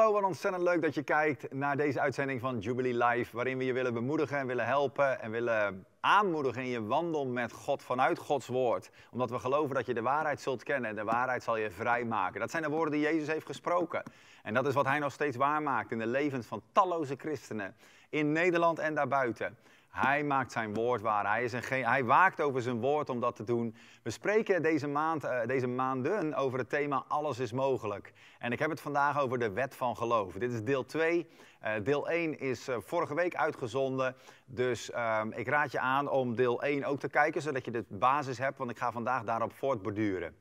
Hallo, wat ontzettend leuk dat je kijkt naar deze uitzending van Jubilee Live, waarin we je willen bemoedigen en willen helpen en willen aanmoedigen in je wandel met God vanuit Gods woord. Omdat we geloven dat je de waarheid zult kennen en de waarheid zal je vrijmaken. Dat zijn de woorden die Jezus heeft gesproken. En dat is wat hij nog steeds waarmaakt in de levens van talloze christenen in Nederland en daarbuiten. Hij maakt zijn woord waar. Hij, is een hij waakt over zijn woord om dat te doen. We spreken deze, maand, eh, deze maanden over het thema Alles is mogelijk. En ik heb het vandaag over de wet van geloof. Dit is deel 2. Eh, deel 1 is eh, vorige week uitgezonden. Dus ehm, ik raad je aan om deel 1 ook te kijken, zodat je de basis hebt. Want ik ga vandaag daarop voortborduren.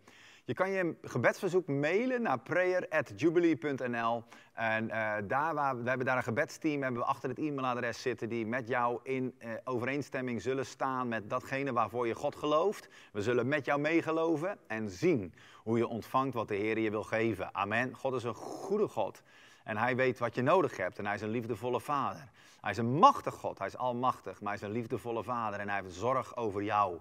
Je kan je gebedsverzoek mailen naar prayer.jubilee.nl. En eh, daar waar, we hebben daar een gebedsteam hebben we achter het e-mailadres zitten die met jou in eh, overeenstemming zullen staan met datgene waarvoor je God gelooft. We zullen met jou meegeloven en zien hoe je ontvangt wat de Heer je wil geven. Amen. God is een goede God. En hij weet wat je nodig hebt. En hij is een liefdevolle vader. Hij is een machtig God. Hij is almachtig. Maar hij is een liefdevolle vader. En hij heeft zorg over jou.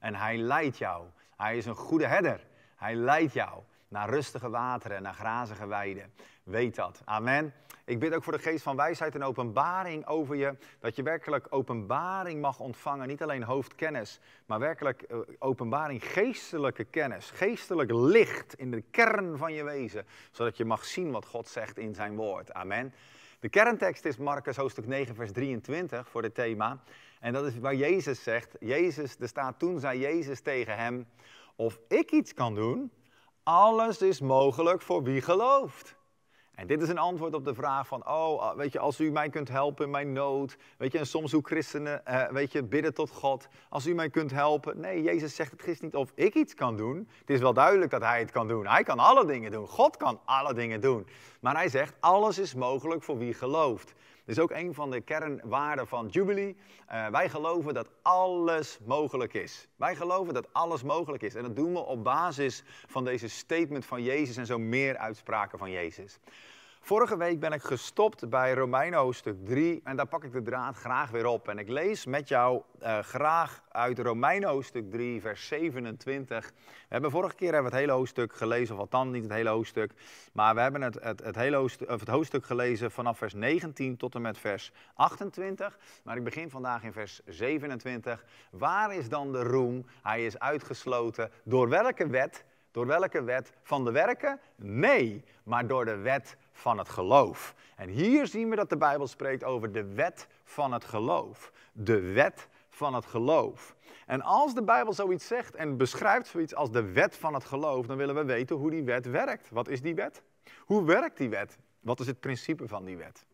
En hij leidt jou. Hij is een goede herder. Hij leidt jou naar rustige wateren, naar grazige weiden. Weet dat. Amen. Ik bid ook voor de geest van wijsheid en openbaring over je. Dat je werkelijk openbaring mag ontvangen. Niet alleen hoofdkennis, maar werkelijk eh, openbaring, geestelijke kennis. Geestelijk licht in de kern van je wezen. Zodat je mag zien wat God zegt in zijn woord. Amen. De kerntekst is Marcus hoofdstuk 9, vers 23 voor dit thema. En dat is waar Jezus zegt: Jezus, er staat toen zei Jezus tegen hem of ik iets kan doen. Alles is mogelijk voor wie gelooft. En dit is een antwoord op de vraag van, oh, ah, weet je, als u mij kunt helpen in mijn nood, weet je, en soms hoe christenen, eh, weet je, bidden tot God, als u mij kunt helpen. Nee, Jezus zegt, het gisteren niet of ik iets kan doen. Het is wel duidelijk dat Hij het kan doen. Hij kan alle dingen doen. God kan alle dingen doen. Maar Hij zegt, alles is mogelijk voor wie gelooft is ook een van de kernwaarden van Jubilee. Eh, wij geloven dat alles mogelijk is. Wij geloven dat alles mogelijk is. En dat doen we op basis van deze statement van Jezus en zo meer uitspraken van Jezus. Vorige week ben ik gestopt bij Romeinen hoofdstuk 3 en daar pak ik de draad graag weer op. En ik lees met jou eh, graag uit Romeinen hoofdstuk 3, vers 27. We hebben vorige keer hebben we het hele hoofdstuk gelezen, of althans niet het hele hoofdstuk. Maar we hebben het, het, het hele hoofdstuk, of het hoofdstuk gelezen vanaf vers 19 tot en met vers 28. Maar ik begin vandaag in vers 27. Waar is dan de roem? Hij is uitgesloten. Door welke wet? Door welke wet van de werken? Nee, maar door de wet van het geloof. En hier zien we dat de Bijbel spreekt over de wet van het geloof. De wet van het geloof. En als de Bijbel zoiets zegt en beschrijft zoiets als de wet van het geloof, dan willen we weten hoe die wet werkt. Wat is die wet? Hoe werkt die wet? Wat is het principe van die wet?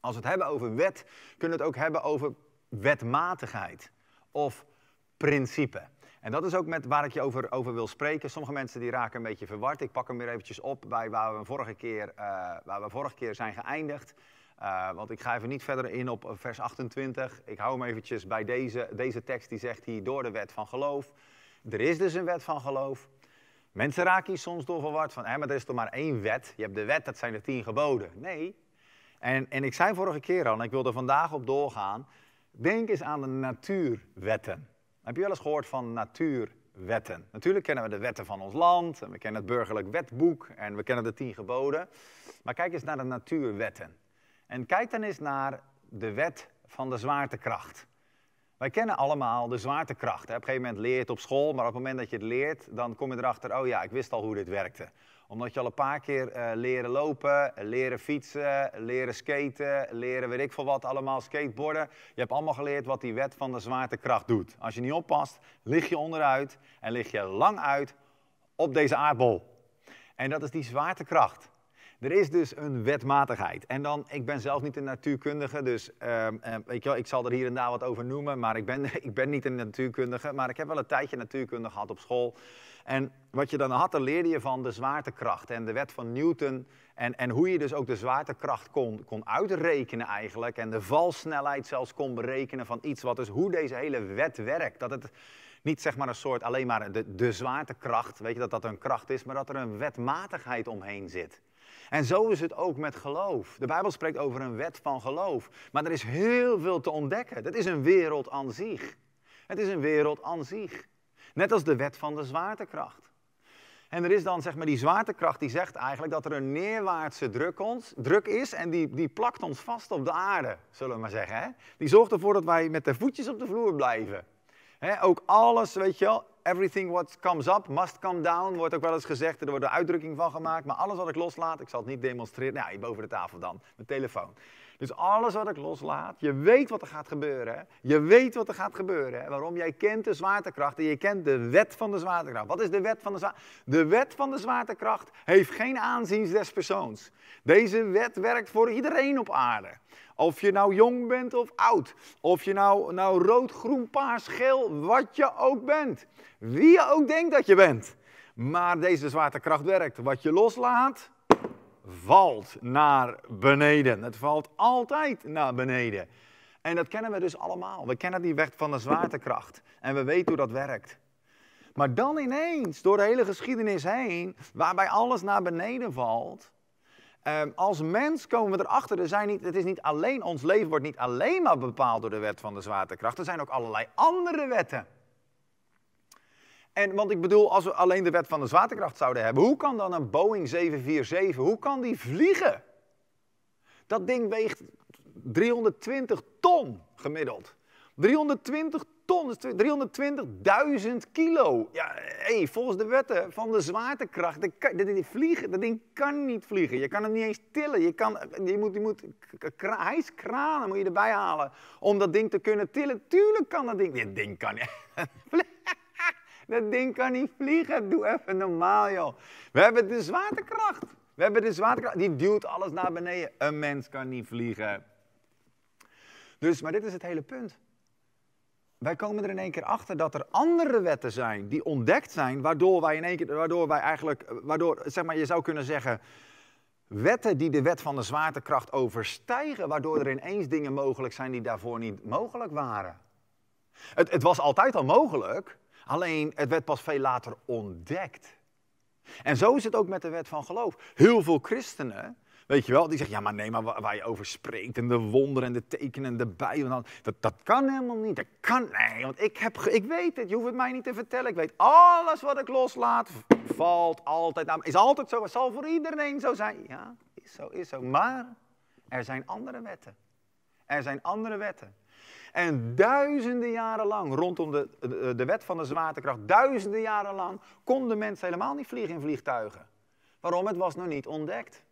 Als we het hebben over wet, kunnen we het ook hebben over wetmatigheid of principe. En dat is ook met waar ik je over, over wil spreken. Sommige mensen die raken een beetje verward. Ik pak hem weer eventjes op bij waar we vorige keer, eh, waar we vorige keer zijn geëindigd. Eh, want ik ga even niet verder in op vers 28. Ik hou hem eventjes bij deze, deze tekst die zegt hier door de wet van geloof. Er is dus een wet van geloof. Mensen raken hier soms door verward van, hè, maar er is toch maar één wet. Je hebt de wet, dat zijn de tien geboden. Nee. En, en ik zei vorige keer al, en ik wil er vandaag op doorgaan. Denk eens aan de natuurwetten. Heb je wel eens gehoord van natuurwetten? Natuurlijk kennen we de wetten van ons land, en we kennen het burgerlijk wetboek en we kennen de tien geboden. Maar kijk eens naar de natuurwetten. En kijk dan eens naar de wet van de zwaartekracht. Wij kennen allemaal de zwaartekracht. Op een gegeven moment leer je het op school, maar op het moment dat je het leert, dan kom je erachter, oh ja, ik wist al hoe dit werkte omdat je al een paar keer eh, leren lopen, leren fietsen, leren skaten, leren weet ik veel wat allemaal, skateboarden. Je hebt allemaal geleerd wat die wet van de zwaartekracht doet. Als je niet oppast, lig je onderuit en lig je lang uit op deze aardbol. En dat is die zwaartekracht. Er is dus een wetmatigheid. En dan, ik ben zelf niet een natuurkundige, dus ehm, ehm, weet je wel, ik zal er hier en daar wat over noemen, maar ik ben, ik ben niet een natuurkundige. Maar ik heb wel een tijdje natuurkunde gehad op school. En wat je dan had, dan leerde je van de zwaartekracht en de wet van Newton. En, en hoe je dus ook de zwaartekracht kon, kon uitrekenen eigenlijk. En de valsnelheid zelfs kon berekenen van iets wat dus hoe deze hele wet werkt. Dat het niet zeg maar een soort alleen maar de, de zwaartekracht, weet je dat dat een kracht is, maar dat er een wetmatigheid omheen zit. En zo is het ook met geloof. De Bijbel spreekt over een wet van geloof. Maar er is heel veel te ontdekken. Dat is een wereld aan zich. Het is een wereld aan zich. Net als de wet van de zwaartekracht. En er is dan zeg maar die zwaartekracht die zegt eigenlijk dat er een neerwaartse druk, ons, druk is en die, die plakt ons vast op de aarde, zullen we maar zeggen. Hè? Die zorgt ervoor dat wij met de voetjes op de vloer blijven. Ook alles, weet je wel, everything what comes up must come down, wordt ook wel eens gezegd. Er wordt een uitdrukking van gemaakt, maar alles wat ik loslaat, ik zal het niet demonstreren. Nou, hier boven de tafel dan, mijn telefoon. Dus alles wat ik loslaat, je weet wat er gaat gebeuren. Je weet wat er gaat gebeuren. Waarom? Jij kent de zwaartekracht en je kent de wet van de zwaartekracht. Wat is de wet van de zwaartekracht? De wet van de zwaartekracht heeft geen aanzien des persoons. Deze wet werkt voor iedereen op aarde. Of je nou jong bent of oud. Of je nou, nou rood, groen, paars, geel, wat je ook bent. Wie je ook denkt dat je bent. Maar deze zwaartekracht werkt. Wat je loslaat, valt naar beneden. Het valt altijd naar beneden. En dat kennen we dus allemaal. We kennen die weg van de zwaartekracht. En we weten hoe dat werkt. Maar dan ineens, door de hele geschiedenis heen, waarbij alles naar beneden valt. Ehm, als mens komen we erachter, er zijn niet, het is niet alleen, ons leven wordt niet alleen maar bepaald door de wet van de zwaartekracht. Er zijn ook allerlei andere wetten. En, want ik bedoel, als we alleen de wet van de zwaartekracht zouden hebben, hoe kan dan een Boeing 747, hoe kan die vliegen? Dat ding weegt 320 ton gemiddeld. 320 ton, 320.000 kilo. Ja, hey, volgens de wetten van de zwaartekracht, dat, vliegen, dat ding kan niet vliegen. Je kan het niet eens tillen. Je, kan, je moet, je moet kranen moet je erbij halen om dat ding te kunnen tillen. Tuurlijk kan dat ding, dit ding kan niet. Dat ding kan niet vliegen. Doe even normaal, joh. We hebben de zwaartekracht. We hebben de zwaartekracht. Die duwt alles naar beneden. Een mens kan niet vliegen. Dus, maar dit is het hele punt. Wij komen er in één keer achter dat er andere wetten zijn die ontdekt zijn, waardoor wij in één keer, waardoor wij eigenlijk, waardoor, zeg maar, je zou kunnen zeggen, wetten die de wet van de zwaartekracht overstijgen, waardoor er ineens dingen mogelijk zijn die daarvoor niet mogelijk waren. Het, het was altijd al mogelijk, Alleen het werd pas veel later ontdekt. En zo is het ook met de wet van geloof. Heel veel christenen, weet je wel, die zeggen: ja, maar nee, maar waar je over spreekt en de wonderen en de tekenen en de bijen, dat, dat kan helemaal niet. Dat kan, nee, want ik, heb, ik weet het, je hoeft het mij niet te vertellen. Ik weet alles wat ik loslaat, valt altijd aan. Is altijd zo, het zal voor iedereen zo zijn. Ja, is zo, is zo. Maar er zijn andere wetten. Er zijn andere wetten. En duizenden jaren lang, rondom de, de, wet van de zwaartekracht, duizenden jaren lang konden mensen helemaal niet vliegen in vliegtuigen. Waarom? Het was nog niet ontdekt.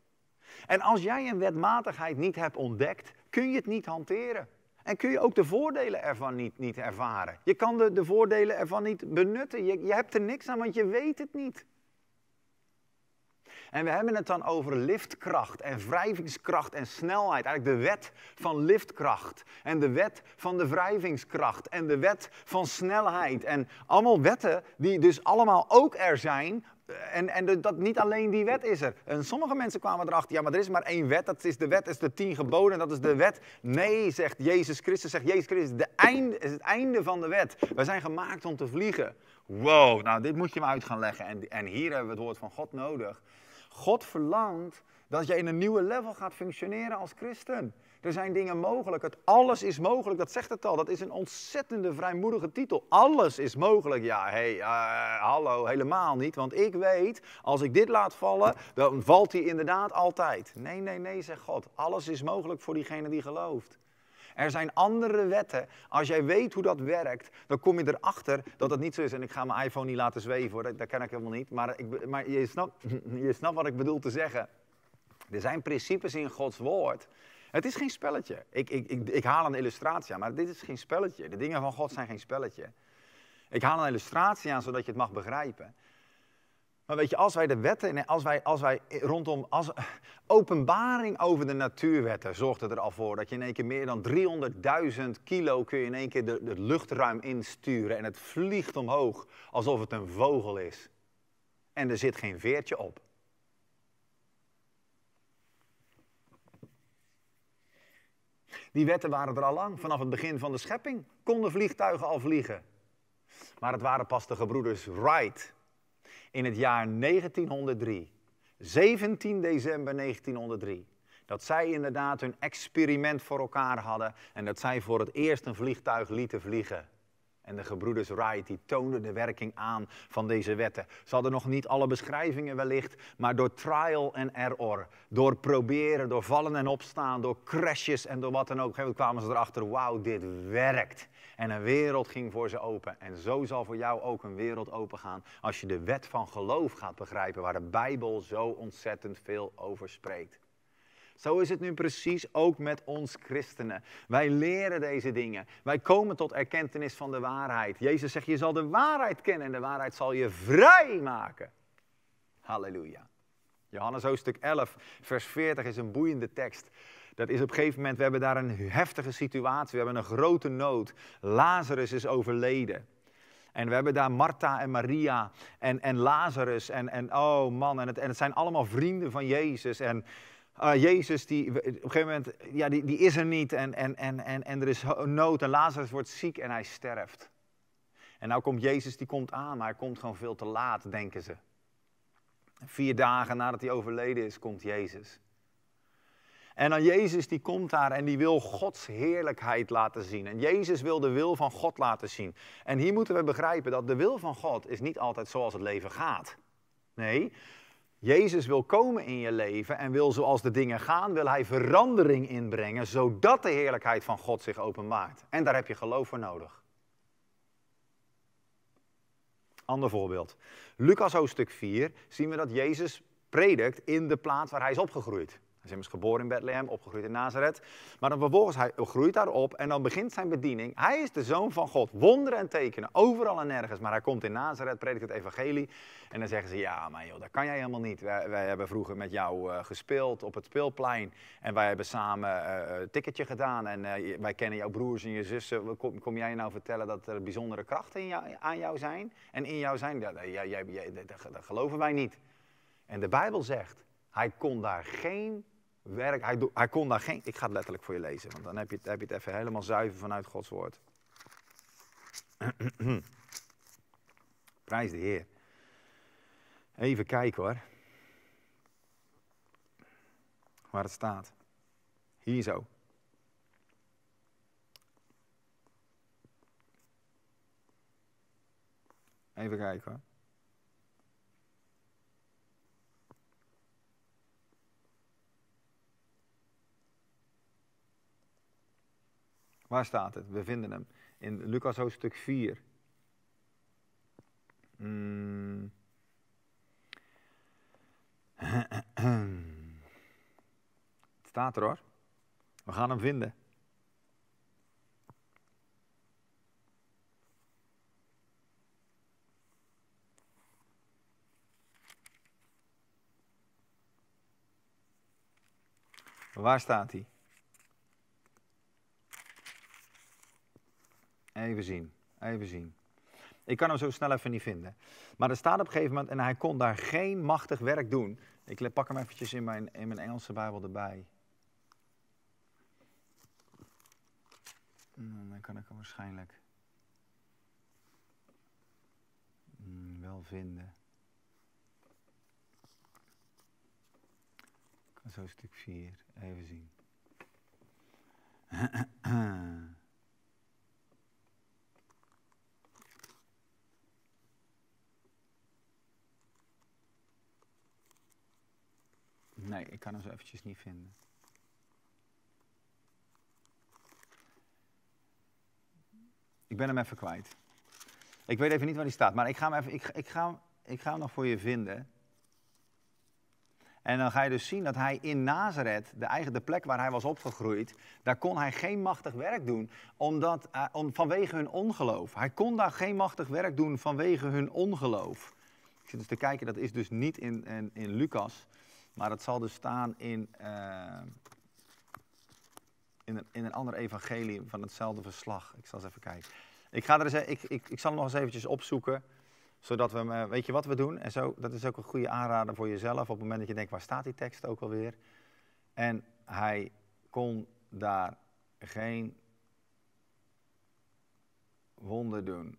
En als jij een wetmatigheid niet hebt ontdekt, kun je het niet hanteren. En kun je ook de voordelen ervan niet, niet ervaren. Je kan de, de voordelen ervan niet benutten. Je, je hebt er niks aan, want je weet het niet. En we hebben het dan over liftkracht en wrijvingskracht en snelheid. Eigenlijk de wet van liftkracht en de wet van de wrijvingskracht en de wet van snelheid. En allemaal wetten die dus allemaal ook er zijn eh, en, en, dat niet alleen die wet is er. En sommige mensen kwamen erachter, ja, maar er is maar één wet. Dat is de wet, is de tien geboden, dat is de wet. Nee, zegt Jezus Christus, zegt Jezus Christus, de einde, is het einde van de wet. We zijn gemaakt om te vliegen. Wow, nou dit moet je me uit gaan leggen. En, en hier hebben we het woord van God nodig. God verlangt dat je in een nieuwe level gaat functioneren als christen. Er zijn dingen mogelijk. Het alles is mogelijk, dat zegt het al. Dat is een ontzettende vrijmoedige titel. Alles is mogelijk. Ja, hé, hey, eh, hallo, helemaal niet. Want ik weet, als ik dit laat vallen, dan valt hij inderdaad altijd. Nee, nee, nee, zegt God. Alles is mogelijk voor diegene die gelooft. Er zijn andere wetten. Als jij weet hoe dat werkt, dan kom je erachter dat dat niet zo is. En ik ga mijn iPhone niet laten zweven hoor, dat, dat ken ik helemaal niet. Maar, ik, maar je, snapt, je snapt wat ik bedoel te zeggen. Er zijn principes in Gods woord. Het is geen spelletje. Ik, ik, ik, ik haal een illustratie aan, maar dit is geen spelletje. De dingen van God zijn geen spelletje. Ik haal een illustratie aan zodat je het mag begrijpen. Maar weet je, als wij de wetten als wij, als wij rondom als, openbaring over de natuurwetten zorgt er al voor dat je in één keer meer dan 300.000 kilo kun je in één keer de, de luchtruim insturen en het vliegt omhoog alsof het een vogel is. En er zit geen veertje op. Die wetten waren er al lang. Vanaf het begin van de schepping konden vliegtuigen al vliegen. Maar het waren pas de gebroeders Wright in het jaar 1903, 17 december 1903, dat zij inderdaad hun experiment voor elkaar hadden en dat zij voor het eerst een vliegtuig lieten vliegen. En de gebroeders Wright die toonden de werking aan van deze wetten. Ze hadden nog niet alle beschrijvingen wellicht, maar door trial en error, door proberen, door vallen en opstaan, door crashes en door wat dan ook, op kwamen ze erachter, wauw, dit werkt. En een wereld ging voor ze open. En zo zal voor jou ook een wereld opengaan als je de wet van geloof gaat begrijpen, waar de Bijbel zo ontzettend veel over spreekt. Zo is het nu precies ook met ons christenen. Wij leren deze dingen. Wij komen tot erkentenis van de waarheid. Jezus zegt, je zal de waarheid kennen en de waarheid zal je vrij maken. Halleluja. Johannes hoofdstuk 11, vers 40 is een boeiende tekst. Dat is op een gegeven moment, we hebben daar een heftige situatie, we hebben een grote nood. Lazarus is overleden. En we hebben daar Martha en Maria en, en Lazarus en, en oh man, en het, en het zijn allemaal vrienden van Jezus. En uh, Jezus, die op een gegeven moment, ja, die, die is er niet en, en, en, en, en er is nood en Lazarus wordt ziek en hij sterft. En nou komt Jezus, die komt aan, maar hij komt gewoon veel te laat, denken ze. Vier dagen nadat hij overleden is, komt Jezus. En dan Jezus die komt daar en die wil Gods heerlijkheid laten zien. En Jezus wil de wil van God laten zien. En hier moeten we begrijpen dat de wil van God is niet altijd zoals het leven gaat. Nee, Jezus wil komen in je leven en wil zoals de dingen gaan, wil hij verandering inbrengen, zodat de heerlijkheid van God zich openbaart. En daar heb je geloof voor nodig. Ander voorbeeld. Lucas hoofdstuk 4 zien we dat Jezus predikt in de plaats waar hij is opgegroeid. Hij is immers geboren in Bethlehem, opgegroeid in Nazareth. Maar dan vervolgens hij groeit daarop en dan begint zijn bediening. Hij is de zoon van God. Wonderen en tekenen, overal en nergens. Maar hij komt in Nazareth, predikt het evangelie. En dan zeggen ze, ja, maar joh, dat kan jij helemaal niet. Wij, wij hebben vroeger met jou eh, gespeeld op het speelplein. En wij hebben samen eh, eh, een ticketje gedaan. En wij kennen jouw broers en je zussen. Kom, kom, jij nou vertellen dat er bijzondere krachten in jou, aan jou zijn? En in jou zijn? Dat, jij, jij, dat geloven wij niet. En de Bijbel zegt, hij kon daar geen werk. Hij, hij kon daar geen. Ik ga het letterlijk voor je lezen, want dan heb je, het, heb je het even helemaal zuiver vanuit Gods woord. Prijs de Heer. Even kijken hoor. Waar het staat. Hier zo. Even kijken hoor. Waar staat het? We vinden hem in Lucas hoofdstuk 4. Hmm. staat er hoor. We gaan hem vinden. Waar staat hij? Even zien, even zien. Ik kan hem zo snel even niet vinden. Maar er staat op een gegeven moment, en hij kon daar geen machtig werk doen. Ik pak hem eventjes in mijn, in mijn Engelse Bijbel erbij. Hmm, dan kan ik hem waarschijnlijk hmm, wel vinden. Zo zo stuk 4 even zien. Nee, ik kan hem zo eventjes niet vinden. Ik ben hem even kwijt. Ik weet even niet waar hij staat, maar ik ga hem, even, ik, ik ga, ik ga hem nog voor je vinden. En dan ga je dus zien dat hij in Nazareth, de, eigen, de plek waar hij was opgegroeid, daar kon hij geen machtig werk doen omdat, eh, om, vanwege hun ongeloof. Hij kon daar geen machtig werk doen vanwege hun ongeloof. Ik zit dus te kijken, dat is dus niet in, in, in Lucas. Maar het zal dus staan in, eh, in, een, in een ander evangelie van hetzelfde verslag. Ik zal eens even kijken. Ik, ga er eens, e-, ik, ik, ik zal hem nog eens eventjes opzoeken, zodat we eh, weet je wat we doen? En zo, dat is ook een goede aanrader voor jezelf op het moment dat je denkt, waar staat die tekst ook alweer? En hij kon daar geen wonder doen.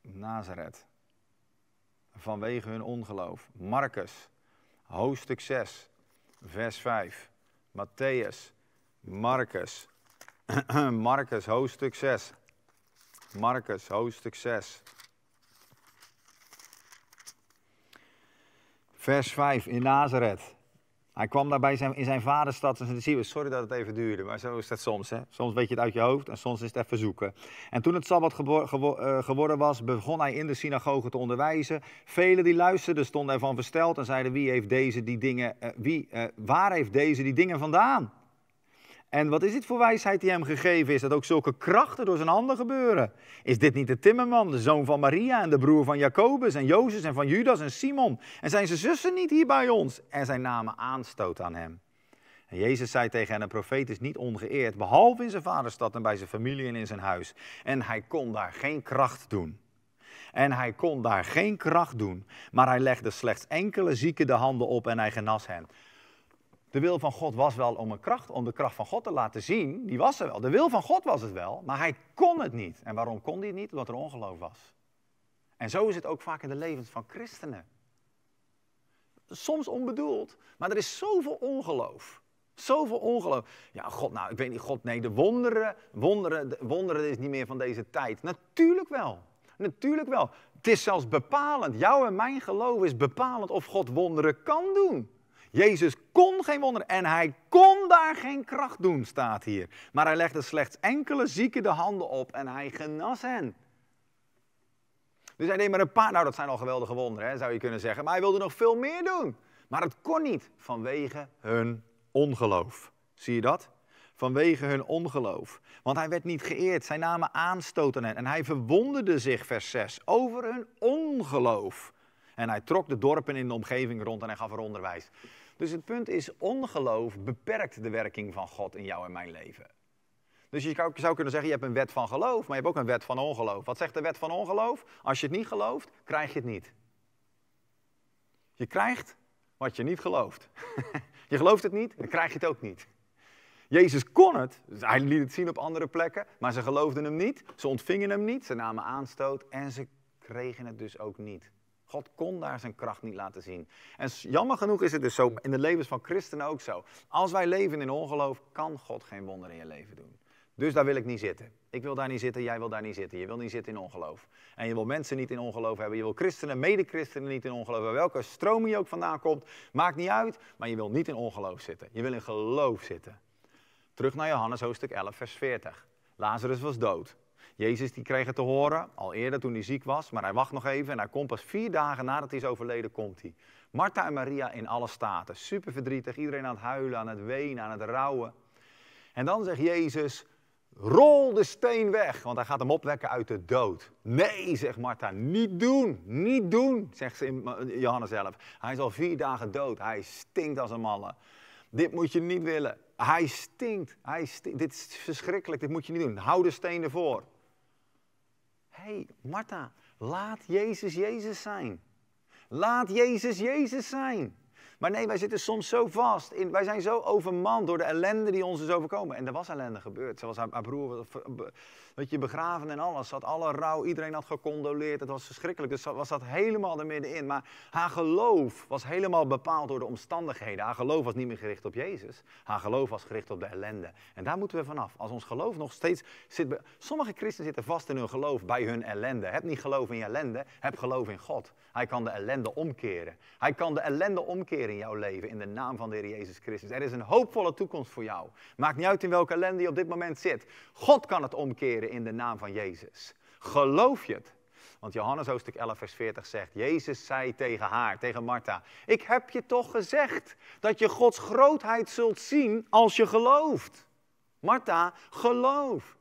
Nazareth. Vanwege hun ongeloof. Marcus hoofdstuk 6, vers 5. Matthäus, Marcus. Marcus, hoofdstuk 6. Marcus, hoofdstuk 6. Vers 5 in Nazareth hij kwam daarbij zijn, in zijn vaderstad. En zei, sorry dat het even duurde, maar zo is dat soms. Hè? Soms weet je het uit je hoofd en soms is het even zoeken. En toen het Sabbat eh, geworden was, begon hij in de synagoge te onderwijzen. Velen die luisterden stonden ervan versteld en zeiden, wie heeft deze die dingen, eh, wie, eh, waar heeft deze die dingen vandaan? En wat is dit voor wijsheid die hem gegeven is, dat ook zulke krachten door zijn handen gebeuren? Is dit niet de timmerman, de zoon van Maria en de broer van Jacobus en Jozef en van Judas en Simon? En zijn zijn zussen niet hier bij ons? En zijn namen aanstoot aan hem. En Jezus zei tegen hen, een profeet is niet ongeëerd, behalve in zijn vaderstad en bij zijn familie en in zijn huis. En hij kon daar geen kracht doen. En hij kon daar geen kracht doen, maar hij legde slechts enkele zieken de handen op en hij genas hen. De wil van God was wel om een kracht, om de kracht van God te laten zien. Die was er wel. De wil van God was het wel, maar hij kon het niet. En waarom kon hij het niet? Omdat er ongeloof was. En zo is het ook vaak in de levens van christenen. Soms onbedoeld, maar er is zoveel ongeloof. Zoveel ongeloof. Ja, God, nou, ik weet niet, God, nee, de wonderen, wonderen, wonderen is niet meer van deze tijd. Natuurlijk wel. Natuurlijk wel. Het is zelfs bepalend. Jouw en mijn geloof is bepalend of God wonderen kan doen. Jezus kon geen wonder en hij kon daar geen kracht doen, staat hier. Maar hij legde slechts enkele zieken de handen op en hij genas hen. Dus hij deed maar een paar, nou dat zijn al geweldige wonderen, hè, zou je kunnen zeggen. Maar hij wilde nog veel meer doen. Maar het kon niet vanwege hun ongeloof. Zie je dat? Vanwege hun ongeloof. Want hij werd niet geëerd, zijn namen aanstoten hen. En hij verwonderde zich, vers 6, over hun ongeloof. En hij trok de dorpen in de omgeving rond en hij gaf er onderwijs. Dus het punt is, ongeloof beperkt de werking van God in jou en mijn leven. Dus je zou kunnen zeggen, je hebt een wet van geloof, maar je hebt ook een wet van ongeloof. Wat zegt de wet van ongeloof? Als je het niet gelooft, krijg je het niet. Je krijgt wat je niet gelooft. je gelooft het niet, dan krijg je het ook niet. Jezus kon het, hij liet het zien op andere plekken, maar ze geloofden hem niet, ze ontvingen hem niet, ze namen aanstoot en ze kregen het dus ook niet. God kon daar zijn kracht niet laten zien. En jammer genoeg is het dus zo, in de levens van christenen ook zo. Als wij leven in ongeloof, kan God geen wonder in je leven doen. Dus daar wil ik niet zitten. Ik wil daar niet zitten, jij wil daar niet zitten. Je wil niet zitten in ongeloof. En je wil mensen niet in ongeloof hebben. Je wil christenen, mede-christenen niet in ongeloof hebben. Welke stroming je ook vandaan komt, maakt niet uit. Maar je wil niet in ongeloof zitten. Je wil in geloof zitten. Terug naar Johannes hoofdstuk 11, vers 40. Lazarus was dood. Jezus die kreeg het te horen, al eerder toen hij ziek was, maar hij wacht nog even en hij komt pas vier dagen nadat hij is overleden, komt hij. Martha en Maria in alle staten, super verdrietig, iedereen aan het huilen, aan het wenen, aan het rouwen. En dan zegt Jezus, rol de steen weg, want hij gaat hem opwekken uit de dood. Nee, zegt Martha, niet doen, niet doen, zegt ze in Johannes zelf. Hij is al vier dagen dood, hij stinkt als een malle. Dit moet je niet willen. Hij stinkt. Hij stinkt. Dit is verschrikkelijk. Dit moet je niet doen. Hou de steen ervoor hey, Martha, laat Jezus Jezus zijn. Laat Jezus Jezus zijn. Maar nee, wij zitten soms zo vast. wij zijn zo overmand door de ellende die ons is overkomen. En er was ellende gebeurd. Zoals haar broer eh, dat je, begraven en alles. Had alle rouw, iedereen had gecondoleerd. Het was verschrikkelijk. Dus was dat helemaal er middenin. Maar haar geloof was helemaal bepaald door de omstandigheden. Haar geloof was niet meer gericht op Jezus. Haar geloof was gericht op de ellende. En daar moeten we vanaf. Als ons geloof nog steeds zit. Sommige christenen zitten vast in hun geloof bij hun ellende. Heb niet geloof in je ellende, heb geloof in God. Hij kan de ellende omkeren. Hij kan de ellende omkeren in jouw leven in de naam van de Heer Jezus Christus. Er is een hoopvolle toekomst voor jou. Maakt niet uit in welke ellende je op dit moment zit. God kan het omkeren in de naam van Jezus. Geloof je het? Want Johannes hoofdstuk 11, vers 40 zegt: Jezus zei tegen haar, tegen Martha: Ik heb je toch gezegd dat je Gods grootheid zult zien als je gelooft. Martha, geloof.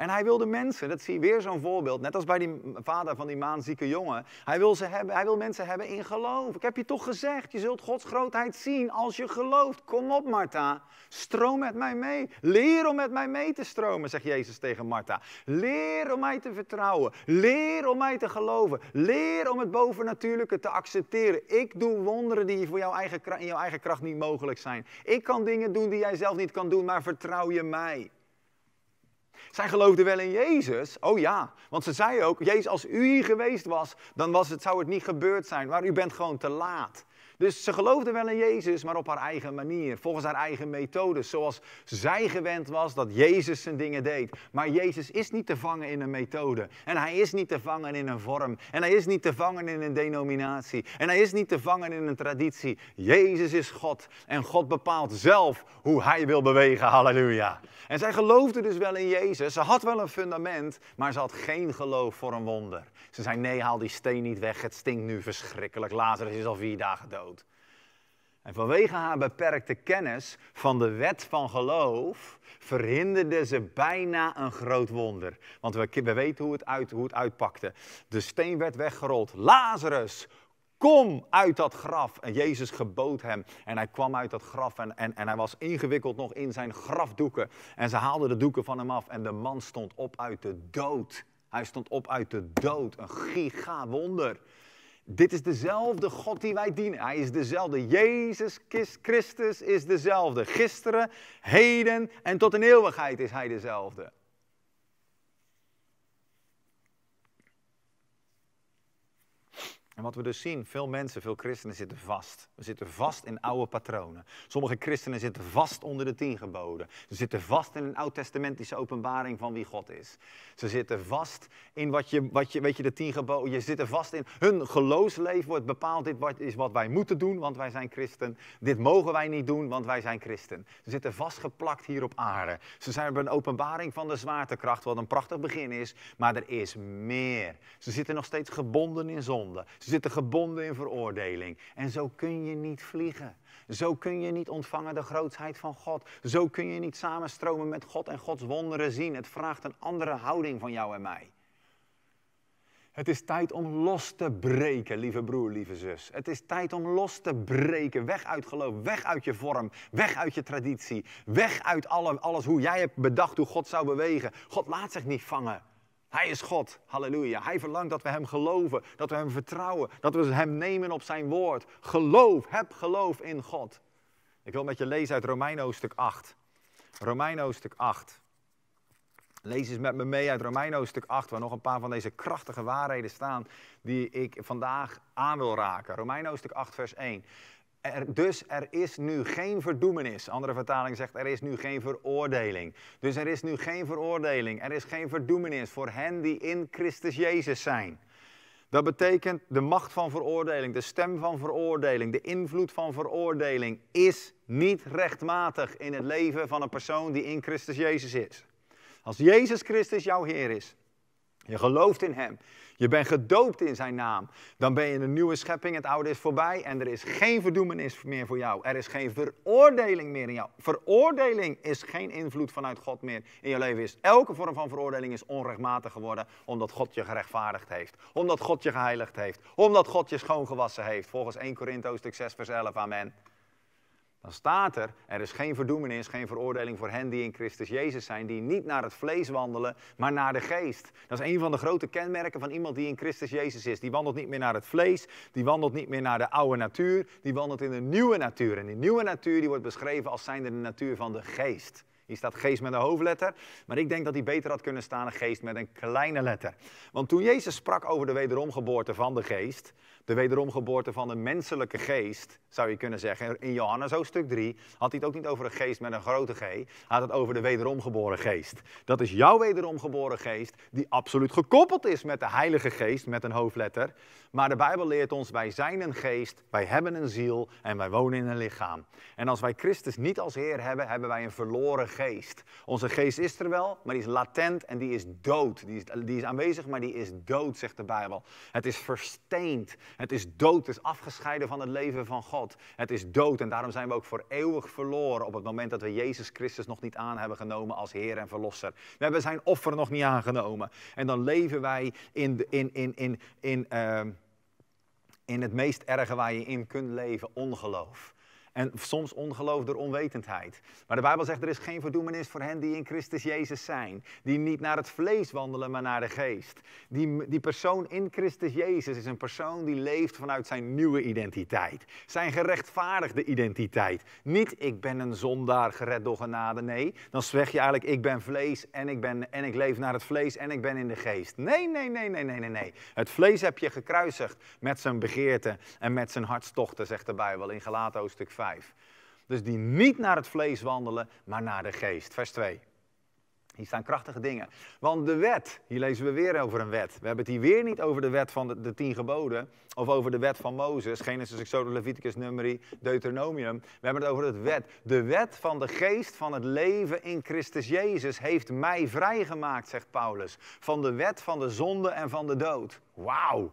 En hij wilde mensen, dat zie je weer zo'n voorbeeld, net als bij die vader van die maanzieke jongen. Hij wil, ze hebben, hij wil mensen hebben in geloof. Ik heb je toch gezegd, je zult Gods grootheid zien als je gelooft. Kom op, Martha, stroom met mij mee. Leer om met mij mee te stromen, zegt Jezus tegen Martha. Leer om mij te vertrouwen. Leer om mij te geloven. Leer om het bovennatuurlijke te accepteren. Ik doe wonderen die voor jouw eigen, in jouw eigen kracht niet mogelijk zijn. Ik kan dingen doen die jij zelf niet kan doen, maar vertrouw je mij. Zij geloofden wel in Jezus. Oh ja, want ze zei ook: Jezus, als u hier geweest was, dan was het, zou het niet gebeurd zijn. Maar u bent gewoon te laat. Dus ze geloofde wel in Jezus, maar op haar eigen manier, volgens haar eigen methodes, zoals zij gewend was dat Jezus zijn dingen deed. Maar Jezus is niet te vangen in een methode. En hij is niet te vangen in een vorm. En hij is niet te vangen in een denominatie. En hij is niet te vangen in een traditie. Jezus is God en God bepaalt zelf hoe hij wil bewegen. Halleluja. En zij geloofde dus wel in Jezus. Ze had wel een fundament, maar ze had geen geloof voor een wonder. Ze zei: Nee, haal die steen niet weg. Het stinkt nu verschrikkelijk. Lazarus is al vier dagen dood. En vanwege haar beperkte kennis van de wet van geloof verhinderde ze bijna een groot wonder. Want we, we weten hoe het, uit, hoe het uitpakte. De steen werd weggerold. Lazarus, kom uit dat graf. En Jezus gebood hem. En hij kwam uit dat graf en, en, en hij was ingewikkeld nog in zijn grafdoeken. En ze haalden de doeken van hem af en de man stond op uit de dood. Hij stond op uit de dood. Een gigawonder. Dit is dezelfde God die wij dienen. Hij is dezelfde. Jezus Christus is dezelfde. Gisteren, heden en tot in eeuwigheid is hij dezelfde. En wat we dus zien, veel mensen, veel christenen zitten vast. We zitten vast in oude patronen. Sommige christenen zitten vast onder de tien geboden. Ze zitten vast in een oud-testamentische openbaring van wie God is. Ze zitten vast in wat je, wat je, weet je, de tien geboden. Je zit er vast in. Hun geloofsleven wordt bepaald. Dit is wat wij moeten doen, want wij zijn christen. Dit mogen wij niet doen, want wij zijn christen. Ze zitten vastgeplakt hier op aarde. Ze zijn bij een openbaring van de zwaartekracht, wat een prachtig begin is. Maar er is meer. Ze zitten nog steeds gebonden in zonde. Ze zitten gebonden in veroordeling. En zo kun je niet vliegen. Zo kun je niet ontvangen de grootheid van God. Zo kun je niet samenstromen met God en Gods wonderen zien. Het vraagt een andere houding van jou en mij. Het is tijd om los te breken, lieve broer, lieve zus. Het is tijd om los te breken. Weg uit geloof, weg uit je vorm, weg uit je traditie, weg uit alle, alles hoe jij hebt bedacht hoe God zou bewegen. God laat zich niet vangen. Hij is God, halleluja. Hij verlangt dat we Hem geloven, dat we Hem vertrouwen, dat we Hem nemen op Zijn woord. Geloof, heb geloof in God. Ik wil met je lezen uit Romeinen hoofdstuk 8. Romeinen hoofdstuk 8. Lees eens met me mee uit Romeinen hoofdstuk 8, waar nog een paar van deze krachtige waarheden staan die ik vandaag aan wil raken. Romeinen hoofdstuk 8, vers 1. Er, dus er is nu geen verdoemenis. Andere vertaling zegt er is nu geen veroordeling. Dus er is nu geen veroordeling. Er is geen verdoemenis voor hen die in Christus Jezus zijn. Dat betekent de macht van veroordeling, de stem van veroordeling, de invloed van veroordeling is niet rechtmatig in het leven van een persoon die in Christus Jezus is. Als Jezus Christus jouw Heer is, je gelooft in Hem. Je bent gedoopt in Zijn naam. Dan ben je een nieuwe schepping. Het oude is voorbij en er is geen verdoemenis meer voor jou. Er is geen veroordeling meer in jou. Veroordeling is geen invloed vanuit God meer in je leven. Is. Elke vorm van veroordeling is onrechtmatig geworden omdat God je gerechtvaardigd heeft. Omdat God je geheiligd heeft. Omdat God je schoongewassen heeft. Volgens 1 Korinthe 6 vers 11. Amen. Dan staat er, er is geen verdoemenis, geen veroordeling voor hen die in Christus Jezus zijn, die niet naar het vlees wandelen, maar naar de geest. Dat is een van de grote kenmerken van iemand die in Christus Jezus is. Die wandelt niet meer naar het vlees, die wandelt niet meer naar de oude natuur, die wandelt in de nieuwe natuur. En die nieuwe natuur die wordt beschreven als zijnde de natuur van de geest. Die staat geest met een hoofdletter. Maar ik denk dat hij beter had kunnen staan een geest met een kleine letter. Want toen Jezus sprak over de wederomgeboorte van de geest, de wederomgeboorte van de menselijke geest, zou je kunnen zeggen, in Johannes hoofdstuk 3, had hij het ook niet over een geest met een grote G, had het over de wederomgeboren geest. Dat is jouw wederomgeboren geest, die absoluut gekoppeld is met de Heilige Geest, met een hoofdletter. Maar de Bijbel leert ons, wij zijn een geest, wij hebben een ziel en wij wonen in een lichaam. En als wij Christus niet als Heer hebben, hebben wij een verloren geest geest. Onze geest is er wel, maar die is latent en die is dood. Die is, die is aanwezig, maar die is dood, zegt de Bijbel. Het is versteend. Het is dood. Het is afgescheiden van het leven van God. Het is dood en daarom zijn we ook voor eeuwig verloren op het moment dat we Jezus Christus nog niet aan hebben genomen als Heer en Verlosser. We hebben zijn offer nog niet aangenomen. En dan leven wij in, in, in, in, in, ehm, in het meest erge waar je in kunt leven, ongeloof. En soms ongeloof door onwetendheid. Maar de Bijbel zegt, er is geen verdoemenis voor hen die in Christus Jezus zijn. Die niet naar het vlees wandelen, maar naar de geest. Die, die persoon in Christus Jezus is een persoon die leeft vanuit zijn nieuwe identiteit. Zijn gerechtvaardigde identiteit. Niet ik ben een zondaar gered door genade. Nee, dan zeg je eigenlijk ik ben vlees en ik, ben, en ik leef naar het vlees en ik ben in de geest. Nee, nee, nee, nee, nee, nee, nee. Het vlees heb je gekruisigd met zijn begeerten en met zijn hartstochten, zegt de Bijbel in Galaten stuk 5. Dus die niet naar het vlees wandelen, maar naar de geest. Vers 2. Hier staan krachtige dingen. Want de wet, hier lezen we weer over een wet. We hebben het hier weer niet over de wet van de, de tien geboden. Of over de wet van Mozes. Genesis, Exodus, Leviticus, Numeri, Deuteronomium. We hebben het over het wet. De wet van de geest van het leven in Christus Jezus heeft mij vrijgemaakt, zegt Paulus. Van de wet van de zonde en van de dood. Wauw.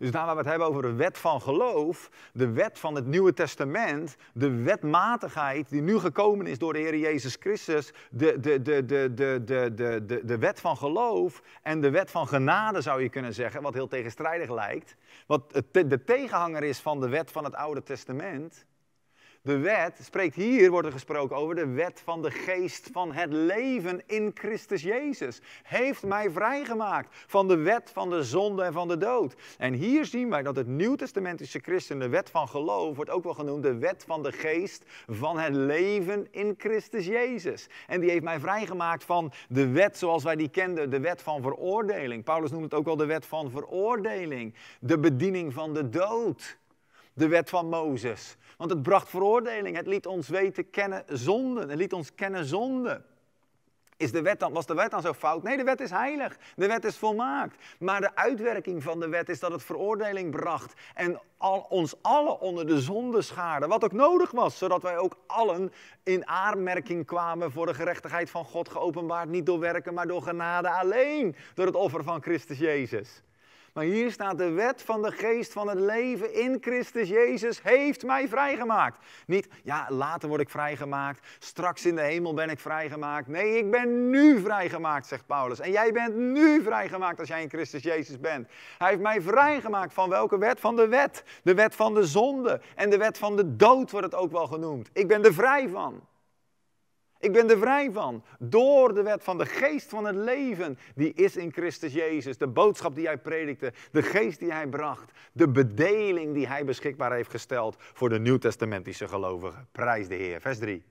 Dus daar nou, waar we het hebben over de wet van geloof, de wet van het Nieuwe Testament, de wetmatigheid die nu gekomen is door de Heer Jezus Christus, de, de, de, de, de, de, de, de, de wet van geloof en de wet van genade zou je kunnen zeggen, wat heel tegenstrijdig lijkt, wat de tegenhanger is van de wet van het Oude Testament, de wet spreekt hier, wordt er gesproken over de wet van de geest van het leven in Christus Jezus. Heeft mij vrijgemaakt van de wet van de zonde en van de dood. En hier zien wij dat het nieuwtestamentische christen, de wet van geloof, wordt ook wel genoemd de wet van de geest van het leven in Christus Jezus. En die heeft mij vrijgemaakt van de wet zoals wij die kenden, de wet van veroordeling. Paulus noemt het ook wel de wet van veroordeling, de bediening van de dood. De wet van Mozes, want het bracht veroordeling. Het liet ons weten kennen zonde. Het liet ons kennen zonde. Is de wet dan, was de wet dan zo fout? Nee, de wet is heilig. De wet is volmaakt. Maar de uitwerking van de wet is dat het veroordeling bracht. En al, ons allen onder de zonde schaarde. Wat ook nodig was, zodat wij ook allen in aanmerking kwamen voor de gerechtigheid van God. Geopenbaard niet door werken, maar door genade alleen. Door het offer van Christus Jezus. Maar hier staat de wet van de geest van het leven in Christus Jezus heeft mij vrijgemaakt. Niet, ja, later word ik vrijgemaakt, straks in de hemel ben ik vrijgemaakt. Nee, ik ben nu vrijgemaakt, zegt Paulus. En jij bent nu vrijgemaakt als jij in Christus Jezus bent. Hij heeft mij vrijgemaakt van welke wet? Van de wet. De wet van de zonde en de wet van de dood wordt het ook wel genoemd. Ik ben er vrij van. Ik ben er vrij van. Door de wet van de geest van het leven. Die is in Christus Jezus. De boodschap die hij predikte. De geest die hij bracht. De bedeling die hij beschikbaar heeft gesteld voor de nieuwtestamentische gelovigen. Prijs de Heer. Vers 3.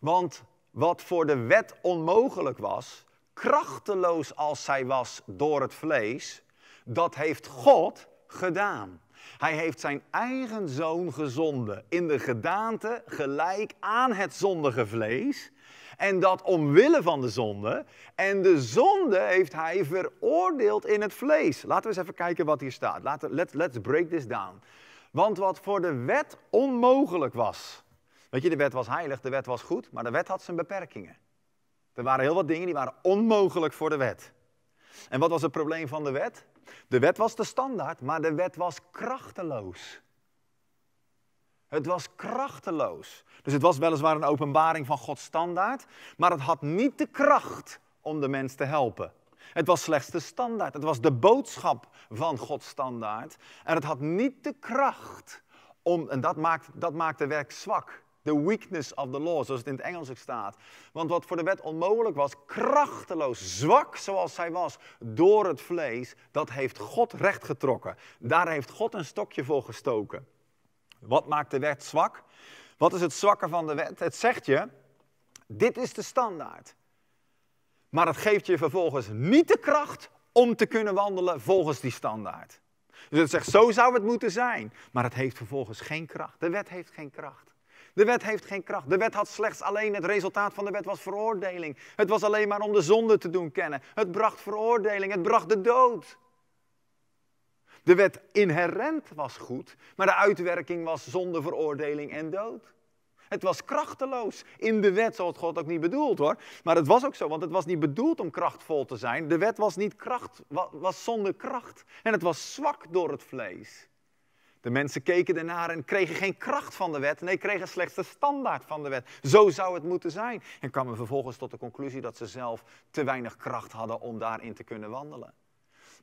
Want wat voor de wet onmogelijk was, krachteloos als zij was door het vlees, dat heeft God gedaan. Hij heeft zijn eigen zoon gezonden in de gedaante gelijk aan het zondige vlees. En dat omwille van de zonde. En de zonde heeft hij veroordeeld in het vlees. Laten we eens even kijken wat hier staat. Laten, let, let's break this down. Want wat voor de wet onmogelijk was. Weet je, de wet was heilig, de wet was goed, maar de wet had zijn beperkingen. Er waren heel wat dingen die waren onmogelijk voor de wet. En wat was het probleem van de wet? De wet was de standaard, maar de wet was krachteloos. Het was krachteloos. Dus het was weliswaar een openbaring van Gods standaard, maar het had niet de kracht om de mens te helpen. Het was slechts de standaard. Het was de boodschap van Gods standaard. En het had niet de kracht om, en dat maakt, dat maakt de werk zwak. The weakness of the law, zoals het in het Engels ook staat. Want wat voor de wet onmogelijk was, krachteloos, zwak zoals zij was, door het vlees, dat heeft God rechtgetrokken. Daar heeft God een stokje voor gestoken. Wat maakt de wet zwak? Wat is het zwakke van de wet? Het zegt je, dit is de standaard. Maar het geeft je vervolgens niet de kracht om te kunnen wandelen volgens die standaard. Dus het zegt, zo zou het moeten zijn. Maar het heeft vervolgens geen kracht. De wet heeft geen kracht. De wet heeft geen kracht. De wet had slechts alleen het resultaat van de wet was veroordeling. Het was alleen maar om de zonde te doen kennen. Het bracht veroordeling, het bracht de dood. De wet inherent was goed, maar de uitwerking was zonde, veroordeling en dood. Het was krachteloos in de wet, zoals God ook niet bedoeld hoor. Maar het was ook zo, want het was niet bedoeld om krachtvol te zijn. De wet was niet kracht, was zonder kracht. En het was zwak door het vlees. De mensen keken ernaar en kregen geen kracht van de wet. Nee, kregen slechts de standaard van de wet. Zo zou het moeten zijn. En kwamen vervolgens tot de conclusie dat ze zelf te weinig kracht hadden om daarin te kunnen wandelen.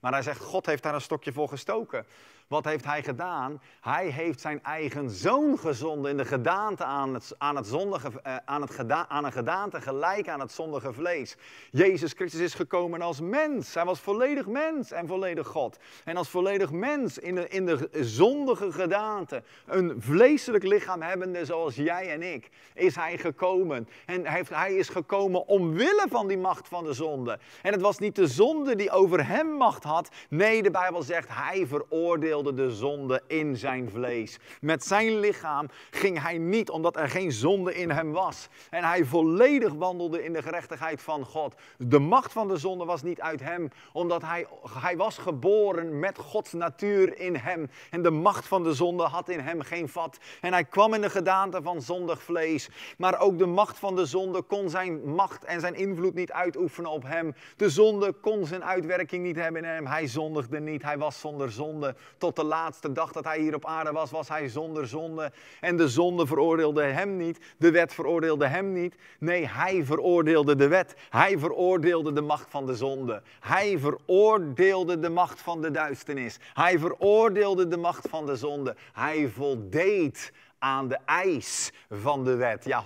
Maar hij zegt, God heeft daar een stokje voor gestoken. Wat heeft hij gedaan? Hij heeft zijn eigen zoon gezonden in de gedaante aan het, aan het, zondige, eh, aan het geda aan een gedaante gelijk aan het zondige vlees. Jezus Christus is gekomen als mens. Hij was volledig mens en volledig God. En als volledig mens in de, in de zondige gedaante, een vleeselijk lichaam hebbende zoals jij en ik, is hij gekomen. En hij, heeft, hij is gekomen omwille van die macht van de zonde. En het was niet de zonde die over hem macht had. Nee, de Bijbel zegt hij veroordeelde de zonde in zijn vlees. Met zijn lichaam ging hij niet omdat er geen zonde in hem was. En hij volledig wandelde in de gerechtigheid van God. De macht van de zonde was niet uit hem, omdat hij, hij was geboren met Gods natuur in hem. En de macht van de zonde had in hem geen vat. En hij kwam in de gedaante van zondig vlees. Maar ook de macht van de zonde kon zijn macht en zijn invloed niet uitoefenen op hem. De zonde kon zijn uitwerking niet hebben in hem. Hij zondigde niet. Hij was zonder zonde. Tot de laatste dag dat hij hier op aarde was, was hij zonder zonde. En de zonde veroordeelde hem niet, de wet veroordeelde hem niet. Nee, hij veroordeelde de wet. Hij veroordeelde de macht van de zonde. Hij veroordeelde de macht van de duisternis. Hij veroordeelde de macht van de zonde. Hij voldeed aan de eis van de wet. Ja,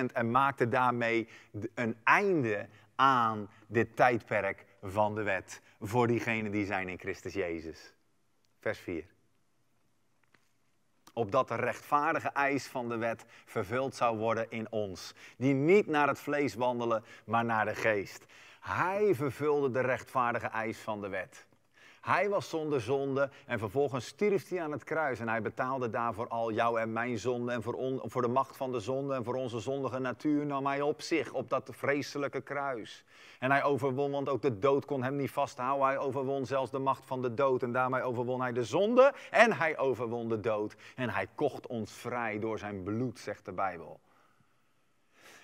100%. En maakte daarmee een einde aan dit tijdperk van de wet. Voor diegenen die zijn in Christus Jezus. Vers 4. Opdat de rechtvaardige eis van de wet vervuld zou worden in ons, die niet naar het vlees wandelen, maar naar de geest. Hij vervulde de rechtvaardige eis van de wet. Hij was zonder zonde en vervolgens stierf hij aan het kruis. En hij betaalde daarvoor al jou en mijn zonde. En voor, voor de macht van de zonde en voor onze zondige natuur nam hij op zich. Op dat vreselijke kruis. En hij overwon, want ook de dood kon hem niet vasthouden. Hij overwon zelfs de macht van de dood. En daarmee overwon hij de zonde en hij overwon de dood. En hij kocht ons vrij door zijn bloed, zegt de Bijbel.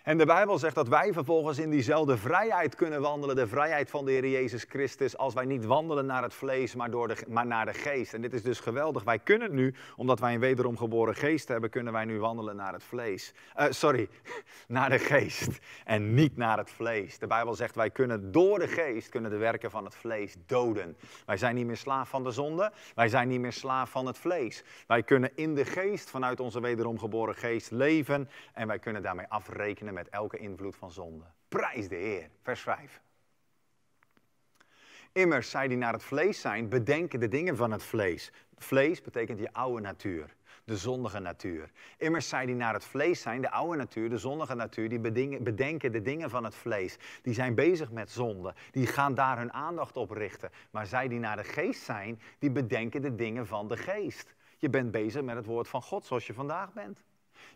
En de Bijbel zegt dat wij vervolgens in diezelfde vrijheid kunnen wandelen, de vrijheid van de Heer Jezus Christus, als wij niet wandelen naar het vlees, maar, door de, maar naar de geest. En dit is dus geweldig. Wij kunnen nu, omdat wij een wederom geboren geest hebben, kunnen wij nu wandelen naar het vlees. Eh, sorry, naar de geest en niet naar het vlees. De Bijbel zegt wij kunnen door de geest kunnen de werken van het vlees doden. Wij zijn niet meer slaaf van de zonde, wij zijn niet meer slaaf van het vlees. Wij kunnen in de geest vanuit onze wederom geboren geest leven en wij kunnen daarmee afrekenen met elke invloed van zonde. Prijs de Heer. Vers 5. Immers, zij die naar het vlees zijn, bedenken de dingen van het vlees. Vlees betekent je oude natuur, de zondige natuur. Immers, zij die naar het vlees zijn, de oude natuur, de zondige natuur, die bedenken de dingen van het vlees. Die zijn bezig met zonde, die gaan daar hun aandacht op richten. Maar zij die naar de geest zijn, die bedenken de dingen van de geest. Je bent bezig met het woord van God zoals je vandaag bent.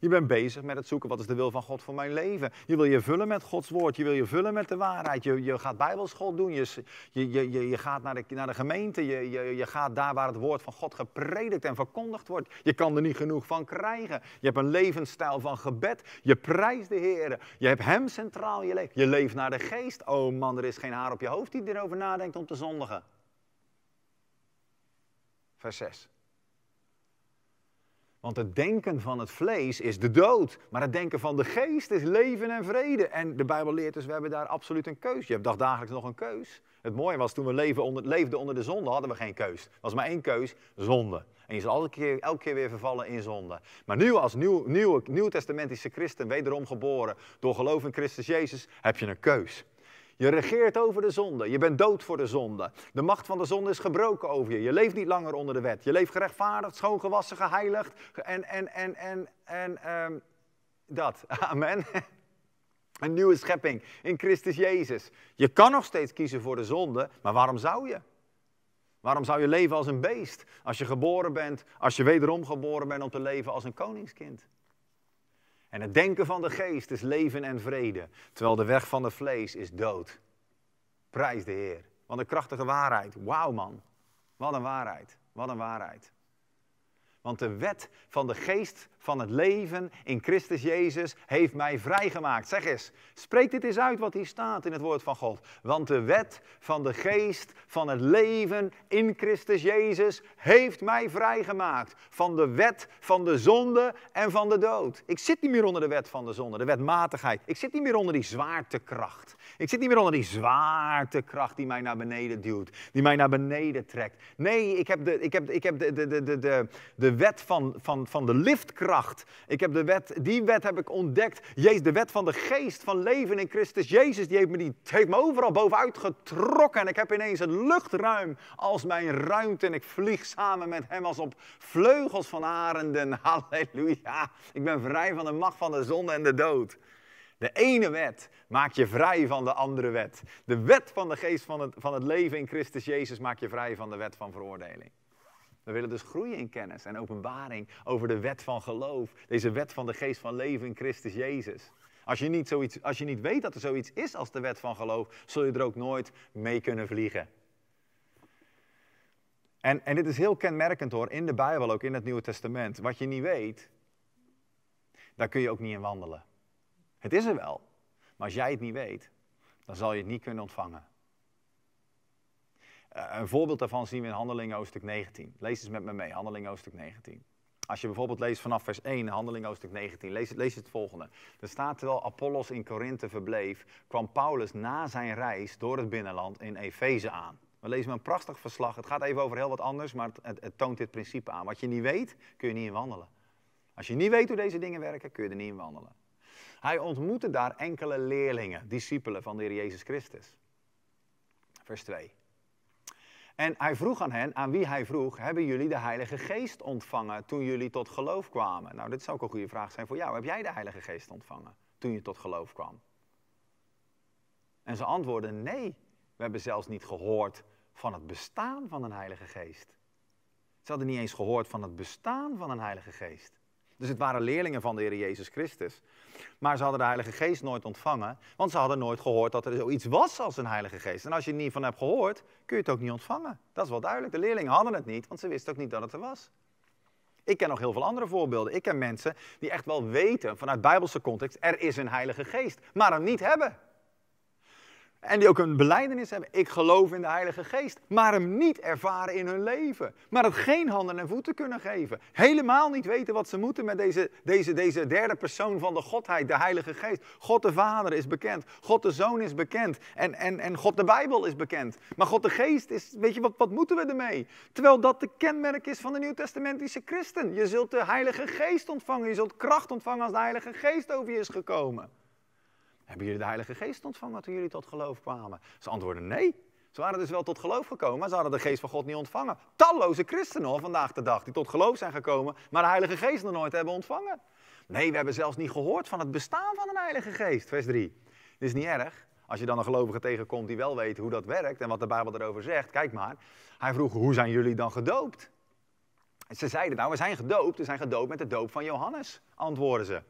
Je bent bezig met het zoeken wat is de wil van God voor mijn leven. Je wil je vullen met Gods woord. Je wil je vullen met de waarheid. Je, je gaat bijbelschool doen. Je, je, je, je gaat naar de, naar de gemeente. Je, je, je gaat daar waar het woord van God gepredikt en verkondigd wordt. Je kan er niet genoeg van krijgen. Je hebt een levensstijl van gebed. Je prijst de Heer. Je hebt Hem centraal in je leven. Je leeft naar de geest. Oh man, er is geen haar op je hoofd die erover nadenkt om te zondigen. Vers 6. Want het denken van het vlees is de dood, maar het denken van de geest is leven en vrede. En de Bijbel leert dus, we hebben daar absoluut een keus. Je hebt dag dagelijks nog een keus. Het mooie was, toen we leven onder, leefden onder de zonde, hadden we geen keus. Er was maar één keus, zonde. En je zal elke keer, elke keer weer vervallen in zonde. Maar nu als nieuw, nieuw, nieuwtestamentische christen, wederom geboren, door geloof in Christus Jezus, heb je een keus. Je regeert over de zonde. Je bent dood voor de zonde. De macht van de zonde is gebroken over je. Je leeft niet langer onder de wet. Je leeft gerechtvaardigd, schoongewassen, geheiligd. En, en, en, en, en ehm, dat. Amen. Een nieuwe schepping in Christus Jezus. Je kan nog steeds kiezen voor de zonde, maar waarom zou je? Waarom zou je leven als een beest als je geboren bent, als je wederom geboren bent om te leven als een koningskind? En het denken van de geest is leven en vrede, terwijl de weg van het vlees is dood. Prijs de Heer. Wat een krachtige waarheid. Wauw man. Wat een waarheid. Wat een waarheid. Want de wet van de geest van het leven in Christus Jezus heeft mij vrijgemaakt. Zeg eens, spreek dit eens uit wat hier staat in het woord van God. Want de wet van de geest van het leven in Christus Jezus heeft mij vrijgemaakt. Van de wet van de zonde en van de dood. Ik zit niet meer onder de wet van de zonde, de wetmatigheid. Ik zit niet meer onder die zwaartekracht. Ik zit niet meer onder die zwaartekracht die mij naar beneden duwt, die mij naar beneden trekt. Nee, ik heb de, ik heb, ik heb de, de, de, de, de wet van, van, van de liftkracht. Ik heb de wet, die wet heb ik ontdekt. Jezus, de wet van de geest, van leven in Christus. Jezus, die heeft me, die, heeft me overal bovenuit getrokken. En ik heb ineens een luchtruim als mijn ruimte. En ik vlieg samen met hem als op vleugels van arenden. Halleluja. Ik ben vrij van de macht van de zonde en de dood. De ene wet maakt je vrij van de andere wet. De wet van de geest van het, van het leven in Christus Jezus maakt je vrij van de wet van veroordeling. We willen dus groeien in kennis en openbaring over de wet van geloof. Deze wet van de geest van leven in Christus Jezus. Als je niet, zoiets, als je niet weet dat er zoiets is als de wet van geloof, zul je er ook nooit mee kunnen vliegen. En, en dit is heel kenmerkend hoor, in de Bijbel, ook in het Nieuwe Testament. Wat je niet weet, daar kun je ook niet in wandelen. Het is er wel, maar als jij het niet weet, dan zal je het niet kunnen ontvangen. Eh, een voorbeeld daarvan zien we in Handelingen hoofdstuk 19. Lees eens met me mee, Handelingen hoofdstuk 19. Als je bijvoorbeeld leest vanaf vers 1, Handeling hoofdstuk 19, lees, lees het volgende. Er staat terwijl Apollos in Korinthe verbleef, kwam Paulus na zijn reis door het binnenland in Efeze aan. We lezen een prachtig verslag. Het gaat even over heel wat anders, maar het, het, toont dit principe aan. Wat je niet weet, kun je niet in wandelen. Als je niet weet hoe deze dingen werken, kun je er niet in wandelen. Hij ontmoette daar enkele leerlingen, discipelen van de Heer Jezus Christus. Vers 2. En hij vroeg aan hen, aan wie hij vroeg, hebben jullie de Heilige Geest ontvangen toen jullie tot geloof kwamen? Nou, dit zou ook een goede vraag zijn voor jou. Heb jij de Heilige Geest ontvangen toen je tot geloof kwam? En ze antwoorden, nee, we hebben zelfs niet gehoord van het bestaan van een Heilige Geest. Ze hadden niet eens gehoord van het bestaan van een Heilige Geest. Dus het waren leerlingen van de Heer Jezus Christus. Maar ze hadden de Heilige Geest nooit ontvangen, want ze hadden nooit gehoord dat er zoiets was als een Heilige Geest. En als je er niet van hebt gehoord, kun je het ook niet ontvangen. Dat is wel duidelijk. De leerlingen hadden het niet, want ze wisten ook niet dat het er was. Ik ken nog heel veel andere voorbeelden. Ik ken mensen die echt wel weten vanuit bijbelse context, er is een Heilige Geest, maar hem niet hebben. En die ook een beleidenis hebben. Ik geloof in de Heilige Geest. Maar hem niet ervaren in hun leven. Maar het geen handen en voeten kunnen geven. Helemaal niet weten wat ze moeten met deze, deze, deze derde persoon van de Godheid, de Heilige Geest. God de Vader is bekend. God de Zoon is bekend. En, en, en God de Bijbel is bekend. Maar God de Geest is, weet je, wat, wat moeten we ermee? Terwijl dat de kenmerk is van de Nieuw-Testamentische christen. Je zult de Heilige Geest ontvangen. Je zult kracht ontvangen als de Heilige Geest over je is gekomen. Hebben jullie de Heilige Geest ontvangen toen jullie tot geloof kwamen? Ze antwoorden nee. Ze waren dus wel tot geloof gekomen, maar ze hadden de geest van God niet ontvangen. Talloze christenen vandaag de dag die tot geloof zijn gekomen, maar de Heilige Geest nog nooit hebben ontvangen. Nee, we hebben zelfs niet gehoord van het bestaan van een Heilige Geest, vers 3. Dit is niet erg, als je dan een gelovige tegenkomt die wel weet hoe dat werkt en wat de Bijbel erover zegt. Kijk maar, hij vroeg, hoe zijn jullie dan gedoopt? Ze zeiden nou, we zijn gedoopt, we zijn gedoopt met de doop van Johannes, antwoorden ze.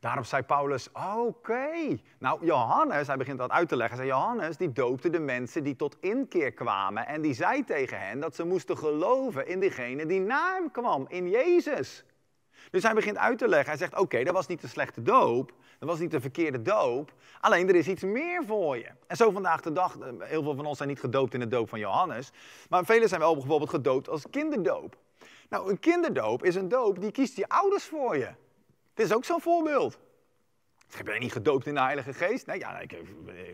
Daarop zei Paulus, oké. Nou, Johannes, hij begint dat uit te leggen. Hij zei, Johannes, die doopte de mensen die tot inkeer kwamen. En die zei tegen hen dat ze moesten geloven in degene die na hem kwam, in Jezus. Dus hij begint uit te leggen. Hij zegt, oké, dat was niet de slechte doop. Dat was niet de verkeerde doop. Alleen er is iets meer voor je. En zo vandaag de dag, eh, heel veel van ons zijn niet gedoopt in de doop van Johannes. Maar velen zijn wel bijvoorbeeld gedoopt als kinderdoop. Nou, een kinderdoop is een doop die kiest je ouders voor je. Dit is ook zo'n voorbeeld. Heb jij niet gedoopt in de Heilige Geest? Nee, ja, ik,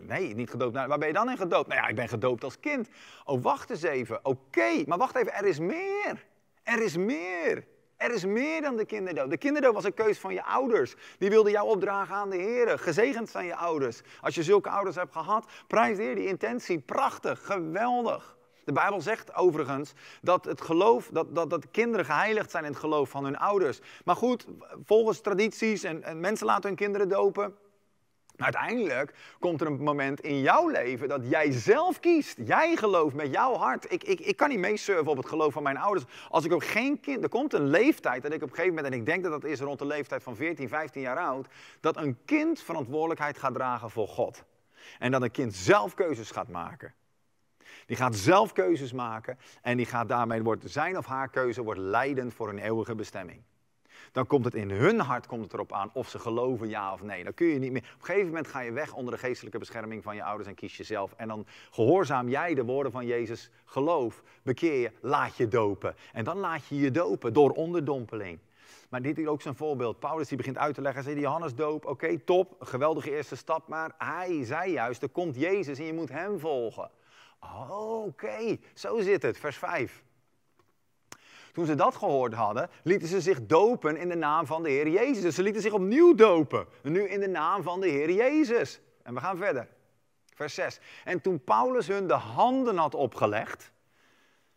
nee niet gedoopt. waar ben je dan in gedoopt? Nou ja, ik ben gedoopt als kind. Oh, wacht eens even. Oké, maar wacht even, er is meer. Er is meer. Er is meer dan de kinderdoop. De kinderdoop was een keus van je ouders. Die wilden jou opdragen aan de Heer. Gezegend zijn je ouders. Als je zulke ouders hebt gehad, prijs de Heer die intentie. Prachtig, geweldig. De Bijbel zegt overigens dat het geloof, dat, dat, dat kinderen geheiligd zijn in het geloof van hun ouders. Maar goed, volgens tradities en, en mensen laten hun kinderen dopen. Maar uiteindelijk komt er een moment in jouw leven dat jij zelf kiest. Jij gelooft met jouw hart. Ik, ik, ik kan niet meesurfen op het geloof van mijn ouders. Als ik ook geen kind. Er komt een leeftijd dat ik op een gegeven moment, en ik denk dat dat is rond de leeftijd van 14, 15 jaar oud, dat een kind verantwoordelijkheid gaat dragen voor God. En dat een kind zelf keuzes gaat maken. Die gaat zelf keuzes maken en die gaat daarmee, wordt, zijn of haar keuze wordt leidend voor een eeuwige bestemming. Dan komt het in hun hart komt het erop aan of ze geloven ja of nee. Dan kun je niet meer. Op een gegeven moment ga je weg onder de geestelijke bescherming van je ouders en kies jezelf. En dan gehoorzaam jij de woorden van Jezus. Geloof, bekeer je, laat je dopen. En dan laat je je dopen door onderdompeling. Maar dit is ook zijn voorbeeld. Paulus die begint uit te leggen, zei Johannes doop, oké, top, geweldige eerste stap. Maar hij zei juist, er komt Jezus en je moet hem volgen. Oké, zo zit het, vers 5. Toen ze dat gehoord hadden, lieten ze zich dopen in de naam van de Heer Jezus. Dus ze lieten zich opnieuw dopen, nu in de naam van de Heer Jezus. En we gaan verder. Vers 6. En toen Paulus hun de handen had opgelegd.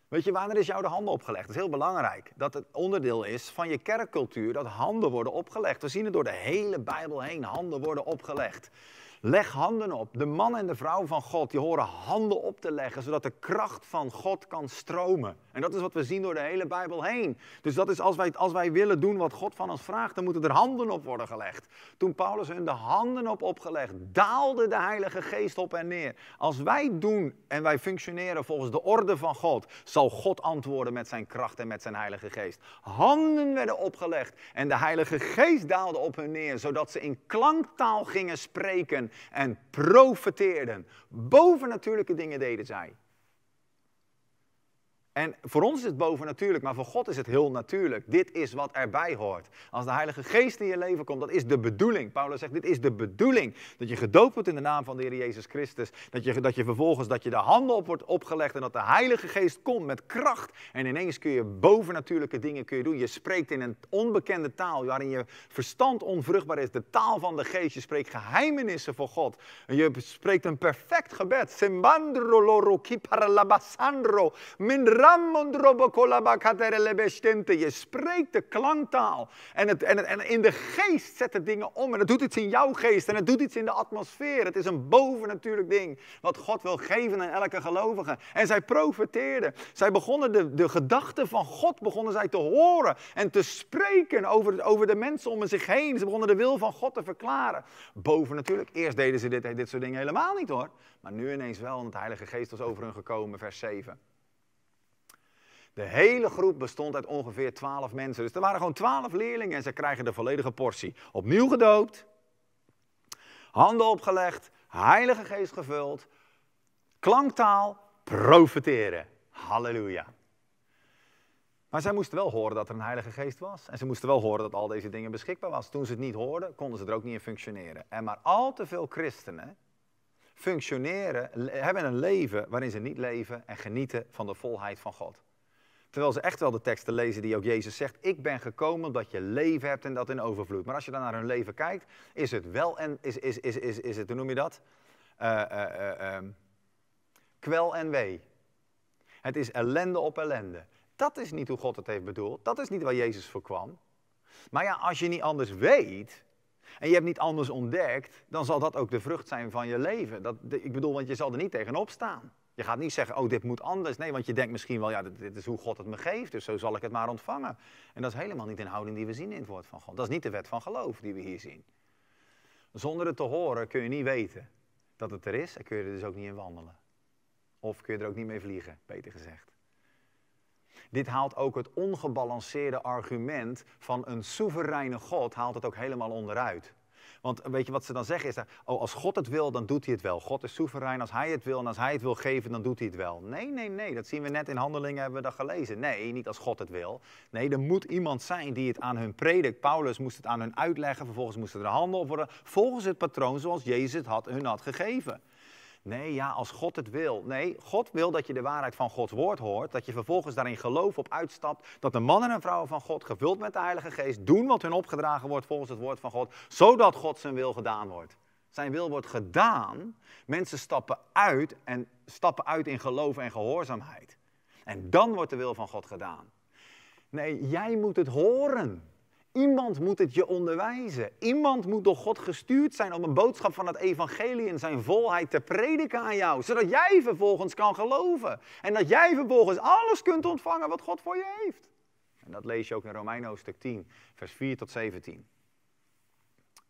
Weet je, wanneer is jou de handen opgelegd? Dat is heel belangrijk. Dat het onderdeel is van je kerkcultuur dat handen worden opgelegd. We zien het door de hele Bijbel heen. Handen worden opgelegd. Leg handen op. De man en de vrouw van God, die horen handen op te leggen, zodat de kracht van God kan stromen. En dat is wat we zien door de hele Bijbel heen. Dus dat is als wij, als wij willen doen wat God van ons vraagt, dan moeten er handen op worden gelegd. Toen Paulus hun de handen op opgelegd, daalde de Heilige Geest op en neer. Als wij doen en wij functioneren volgens de orde van God, zal God antwoorden met zijn kracht en met zijn Heilige Geest. Handen werden opgelegd en de Heilige Geest daalde op hen neer, zodat ze in klanktaal gingen spreken en profeteerden. Bovennatuurlijke dingen deden zij. En voor ons is het bovennatuurlijk, maar voor God is het heel natuurlijk. Dit is wat erbij hoort. Als de Heilige Geest in je leven komt, dat is de bedoeling. Paulus zegt, dit is de bedoeling. Dat je gedoopt wordt in de naam van de Heer Jezus Christus. Dat je, dat je vervolgens dat je de handen op wordt opgelegd en dat de Heilige Geest komt met kracht. En ineens kun je bovennatuurlijke dingen kun je doen. Je spreekt in een onbekende taal waarin je verstand onvruchtbaar is. De taal van de Geest. Je spreekt geheimenissen voor God. En je spreekt een perfect gebed. Sembandro loro kiparalabasandro mindra je spreekt de klanktaal. En, het, en, en in de geest zet het dingen om. En het doet iets in jouw geest. En het doet iets in de atmosfeer. Het is een bovennatuurlijk ding. Wat God wil geven aan elke gelovige. En zij profeteerden. Zij begonnen de, de gedachten van God begonnen zij te horen. En te spreken over, over de mensen om zich heen. Ze begonnen de wil van God te verklaren. Bovennatuurlijk. Eerst deden ze dit, dit soort dingen helemaal niet hoor. Maar nu ineens wel, want de Heilige Geest was over hun gekomen. Vers 7. De hele groep bestond uit ongeveer twaalf mensen. Dus er waren gewoon twaalf leerlingen en ze krijgen de volledige portie. Opnieuw gedoopt, handen opgelegd, heilige geest gevuld, klanktaal, profeteren. Halleluja. Maar zij moesten wel horen dat er een heilige geest was. En ze moesten wel horen dat al deze dingen beschikbaar was. Toen ze het niet hoorden, konden ze er ook niet in functioneren. En maar al te veel christenen functioneren, hebben een leven waarin ze niet leven en genieten van de volheid van God. Terwijl ze echt wel de teksten lezen die ook Jezus zegt: Ik ben gekomen omdat je leven hebt en dat in overvloed. Maar als je dan naar hun leven kijkt, is het wel en is, is, is, is, is het, hoe noem je dat? Uh, kwel en wee. Het is ellende op ellende. Dat is niet hoe God het heeft bedoeld. Dat is niet waar Jezus voor kwam. Maar ja, als je niet anders weet en je hebt niet anders ontdekt, dan zal dat ook de vrucht zijn van je leven. Dat, ik bedoel, want je zal er niet tegenop staan. Je gaat niet zeggen, oh, dit moet anders. Nee, want je denkt misschien wel, ja, dit, is hoe God het me geeft, dus zo zal ik het maar ontvangen. En dat is helemaal niet de houding die we zien in het woord van God. Dat is niet de wet van geloof die we hier zien. Zonder het te horen kun je niet weten dat het er is en kun je er dus ook niet in wandelen. Of kun je er ook niet mee vliegen, beter gezegd. Dit haalt ook het ongebalanceerde argument van een soevereine God, haalt het ook helemaal onderuit. Want weet je wat ze dan zeggen is, dat, oh, als God het wil, dan doet hij het wel. God is soeverein, als hij het wil en als hij het wil geven, dan doet hij het wel. Nee, nee, nee, dat zien we net in Handelingen, hebben we dat gelezen. Nee, niet als God het wil. Nee, er moet iemand zijn die het aan hun predikt. Paulus moest het aan hun uitleggen, vervolgens moesten er handel worden, volgens het patroon zoals Jezus het had, hun had gegeven. Nee, ja, als God het wil. Nee, God wil dat je de waarheid van Gods woord hoort. Dat je vervolgens daarin geloof op uitstapt. Dat de mannen en vrouwen van God, gevuld met de Heilige Geest, doen wat hun opgedragen wordt volgens het woord van God. Zodat God zijn wil gedaan wordt. Zijn wil wordt gedaan. Mensen stappen uit en stappen uit in geloof en gehoorzaamheid. En dan wordt de wil van God gedaan. Nee, jij moet het horen. Iemand moet het je onderwijzen. Iemand moet door God gestuurd zijn om een boodschap van het evangelie in zijn volheid te prediken aan jou. Zodat jij vervolgens kan geloven. En dat jij vervolgens alles kunt ontvangen wat God voor je heeft. En dat lees je ook in Romeinen hoofdstuk 10, vers 4 tot 17.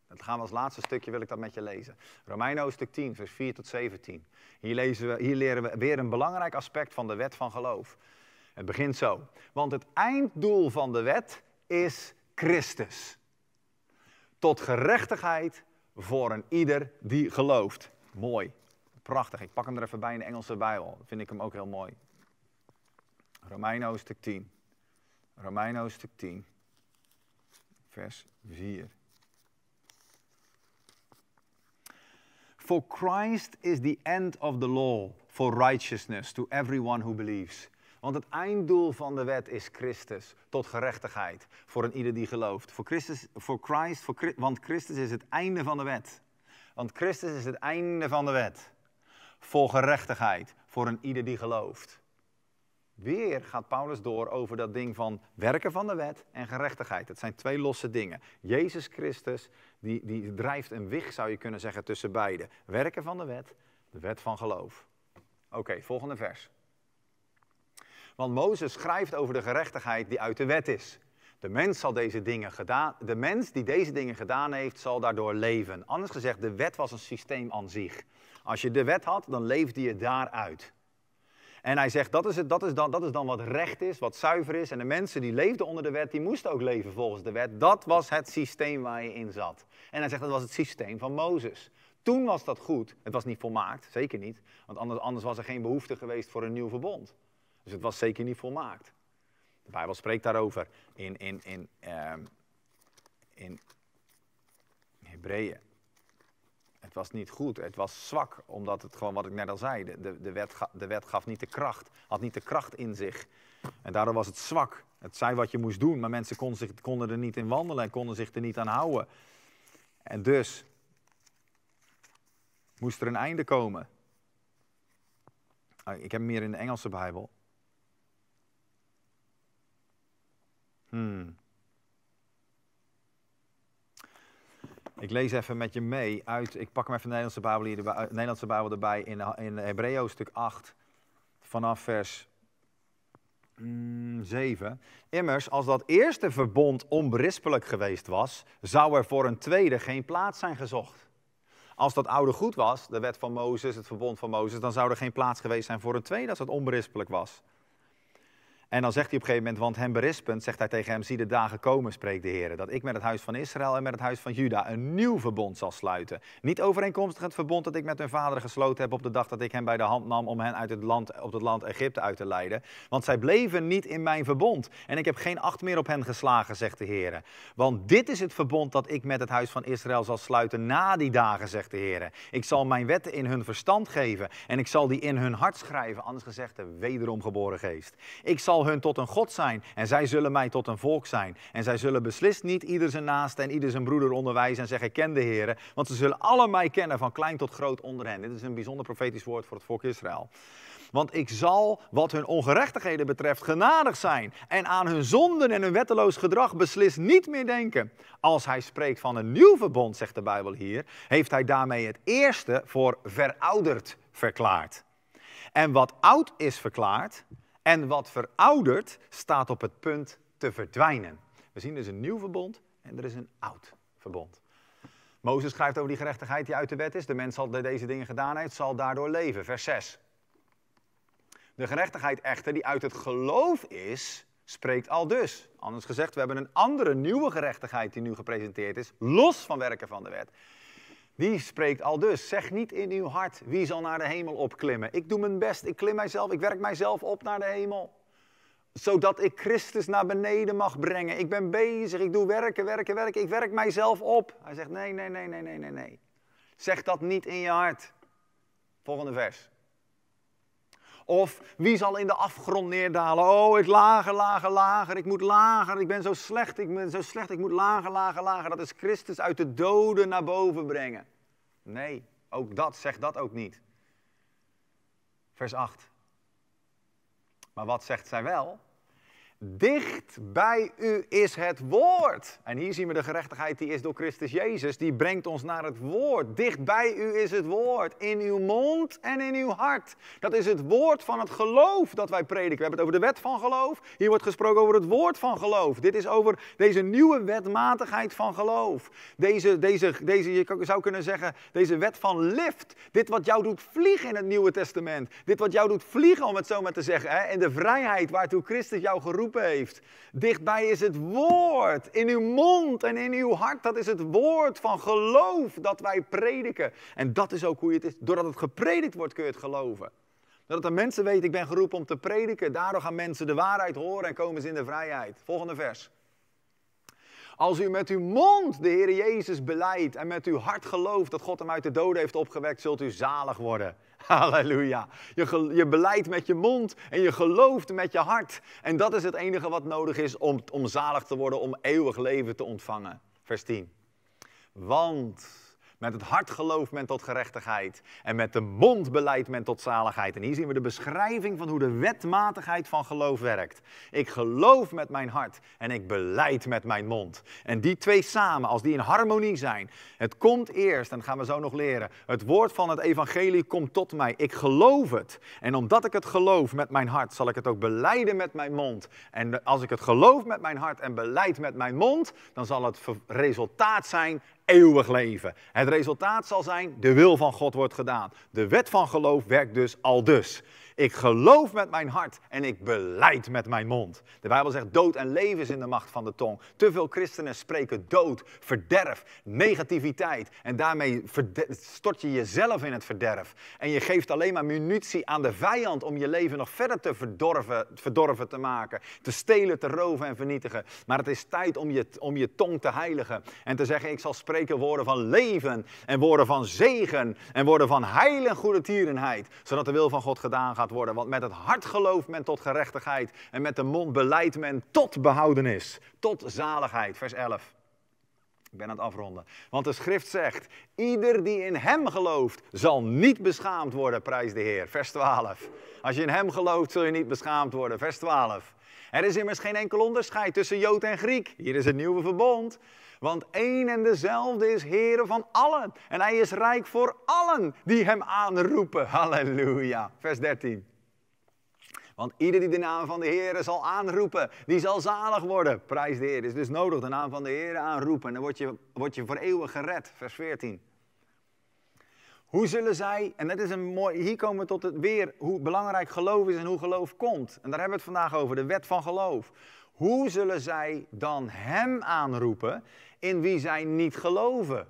Dat gaan we als laatste stukje, wil ik dat met je lezen. Romeinen hoofdstuk 10, vers 4 tot 17. Hier, lezen we, hier leren we weer een belangrijk aspect van de wet van geloof. Het begint zo. Want het einddoel van de wet is Christus. Tot gerechtigheid voor een ieder die gelooft. Mooi. Prachtig. Ik pak hem er even bij in de Engelse Bijbel. vind ik hem ook heel mooi. Romeinen hoofdstuk 10. Romeinen hoofdstuk 10. Vers 4. For Christ is the end of the law for righteousness to everyone who believes. Want het einddoel van de wet is Christus tot gerechtigheid voor een ieder die gelooft. Voor Christus, voor Christ, voor, want Christus is het einde van de wet. Want Christus is het einde van de wet. Voor gerechtigheid voor een ieder die gelooft. Weer gaat Paulus door over dat ding van werken van de wet en gerechtigheid. Dat zijn twee losse dingen. Jezus Christus die, die drijft een wig, zou je kunnen zeggen, tussen beide. Werken van de wet, de wet van geloof. Oké, volgende vers. Want Mozes schrijft over de gerechtigheid die uit de wet is. De mens, zal deze dingen gedaan, de mens die deze dingen gedaan heeft, zal daardoor leven. Anders gezegd, de wet was een systeem aan zich. Als je de wet had, dan leefde je daaruit. En hij zegt, dat is, het, dat, is dan, dat is dan wat recht is, wat zuiver is. En de mensen die leefden onder de wet, die moesten ook leven volgens de wet. Dat was het systeem waar je in zat. En hij zegt, dat was het systeem van Mozes. Toen was dat goed. Het was niet volmaakt, zeker niet. Want anders, anders was er geen behoefte geweest voor een nieuw verbond. Dus het was zeker niet volmaakt. De Bijbel spreekt daarover in, in, in, ehm, in Hebreeën. Het was niet goed, het was zwak, omdat het gewoon, wat ik net al zei, de, de, wet, de wet gaf niet de kracht, had niet de kracht in zich. En daardoor was het zwak. Het zei wat je moest doen, maar mensen konden, zich, konden er niet in wandelen en konden zich er niet aan houden. En dus moest er een einde komen. Ah, ik heb meer in de Engelse Bijbel. Hmm. Ik lees even met je mee uit. Ik pak hem even de Nederlandse Bijbel, hier erbij, Nederlandse Bijbel erbij in, in stuk 8, vanaf vers 7. Hmm, Immers, als dat eerste verbond onberispelijk geweest was, zou er voor een tweede geen plaats zijn gezocht. Als dat oude goed was, de wet van Mozes, het verbond van Mozes, dan zou er geen plaats geweest zijn voor een tweede als het onberispelijk was. En dan zegt hij op een gegeven moment, want hem berispend, zegt hij tegen hem, zie de dagen komen, spreekt de Heer, dat ik met het huis van Israël en met het huis van Juda een nieuw verbond zal sluiten. Niet overeenkomstig het verbond dat ik met hun vader gesloten heb op de dag dat ik hem bij de hand nam om hen uit het land, op het land Egypte uit te leiden. Want zij bleven niet in mijn verbond en ik heb geen acht meer op hen geslagen, zegt de Heer. Want dit is het verbond dat ik met het huis van Israël zal sluiten na die dagen, zegt de Heer. Ik zal mijn wetten in hun verstand geven en ik zal die in hun hart schrijven, anders gezegd de wederom geboren geest. Ik zal zal hun tot een God zijn en zij zullen mij tot een volk zijn. En zij zullen beslist niet ieder zijn naaste en ieder zijn broeder onderwijzen en zeggen, ken de Heer. Want ze zullen alle mij kennen, van klein tot groot onder hen. Dit is een bijzonder profetisch woord voor het volk Israël. Want ik zal, wat hun ongerechtigheden betreft, genadig zijn. En aan hun zonden en hun wetteloos gedrag beslist niet meer denken. Als hij spreekt van een nieuw verbond, zegt de Bijbel hier, heeft hij daarmee het eerste voor verouderd verklaard. En wat oud is verklaard, en wat verouderd staat op het punt te verdwijnen. We zien dus een nieuw verbond en er is een oud verbond. Mozes schrijft over die gerechtigheid die uit de wet is. De mens zal deze dingen gedaan heeft, zal daardoor leven. Vers 6. De gerechtigheid echter die uit het geloof is, spreekt al dus. Anders gezegd, we hebben een andere nieuwe gerechtigheid die nu gepresenteerd is, los van werken van de wet. Die spreekt al dus. Zeg niet in uw hart, wie zal naar de hemel opklimmen? Ik doe mijn best, ik klim mijzelf, ik werk mijzelf op naar de hemel. Zodat ik Christus naar beneden mag brengen. Ik ben bezig, ik doe werken, werken, werken, ik werk mijzelf op. Hij zegt, nee, nee, nee, nee, nee, nee, nee. Zeg dat niet in je hart. Volgende vers. Of wie zal in de afgrond neerdalen? Oh, ik lager, lager, lager. Ik moet lager. Ik ben zo slecht. Ik ben zo slecht. Ik moet lager, lager, lager. Dat is Christus uit de doden naar boven brengen. Nee, ook dat zegt dat ook niet. Vers 8. Maar wat zegt zij wel? Dicht bij u is het woord. En hier zien we de gerechtigheid die is door Christus Jezus. Die brengt ons naar het woord. Dicht bij u is het woord. In uw mond en in uw hart. Dat is het woord van het geloof dat wij prediken. We hebben het over de wet van geloof. Hier wordt gesproken over het woord van geloof. Dit is over deze nieuwe wetmatigheid van geloof. Deze, deze, deze je zou kunnen zeggen, deze wet van lift. Dit wat jou doet vliegen in het Nieuwe Testament. Dit wat jou doet vliegen, om het zo maar te zeggen. Hè? En de vrijheid waartoe Christus jou geroepen heeft. Dichtbij is het woord in uw mond en in uw hart. Dat is het woord van geloof dat wij prediken. En dat is ook hoe het is. Doordat het gepredikt wordt kun je het geloven. Doordat de mensen weten, ik ben geroepen om te prediken. Daardoor gaan mensen de waarheid horen en komen ze in de vrijheid. Volgende vers. Als u met uw mond de Heer Jezus beleidt en met uw hart gelooft dat God hem uit de doden heeft opgewekt, zult u zalig worden. Halleluja. Je, je beleidt met je mond en je gelooft met je hart. En dat is het enige wat nodig is om, om zalig te worden, om eeuwig leven te ontvangen. Vers 10. Want met het hart gelooft men tot gerechtigheid. En met de mond beleidt men tot zaligheid. En hier zien we de beschrijving van hoe de wetmatigheid van geloof werkt. Ik geloof met mijn hart en ik beleid met mijn mond. En die twee samen, als die in harmonie zijn. Het komt eerst, en dat gaan we zo nog leren. Het woord van het evangelie komt tot mij. Ik geloof het. En omdat ik het geloof met mijn hart, zal ik het ook beleiden met mijn mond. En als ik het geloof met mijn hart en beleid met mijn mond, dan zal het resultaat zijn eeuwig leven. Het resultaat zal zijn, de wil van God wordt gedaan. De wet van geloof werkt dus al dus. Ik geloof met mijn hart en ik beleid met mijn mond. De Bijbel zegt dood en leven is in de macht van de tong. Te veel christenen spreken dood, verderf, negativiteit. En daarmee stort je jezelf in het verderf. En je geeft alleen maar munitie aan de vijand om je leven nog verder te verdorven, verdorven te maken. Te stelen, te roven en vernietigen. Maar het is tijd om je, om je tong te heiligen. En te zeggen ik zal spreken woorden van leven en woorden van zegen en woorden van heil en goede tierenheid. Zodat de wil van God gedaan gaat worden. Want met het hart gelooft men tot gerechtigheid en met de mond beleidt men tot behoudenis, tot zaligheid. Vers 11. Ik ben aan het afronden. Want de schrift zegt, ieder die in hem gelooft zal niet beschaamd worden, prijs de Heer. Vers 12. Als je in hem gelooft zul je niet beschaamd worden. Vers 12. Er is immers geen enkel onderscheid tussen Jood en Griek. Hier is het nieuwe verbond. Want één en dezelfde is Heere van allen. En hij is rijk voor allen die hem aanroepen. Halleluja. Vers 13. Want ieder die de naam van de Heere zal aanroepen, die zal zalig worden. Prijs de Heer. Het is dus nodig de naam van de Heere aanroepen. En dan word je, word je voor eeuwig gered. Vers 14. Hoe zullen zij, en dat is een mooi, hier komen we tot het weer, hoe belangrijk geloof is en hoe geloof komt. En daar hebben we het vandaag over, de wet van geloof. Hoe zullen zij dan Hem aanroepen in wie zij niet geloven?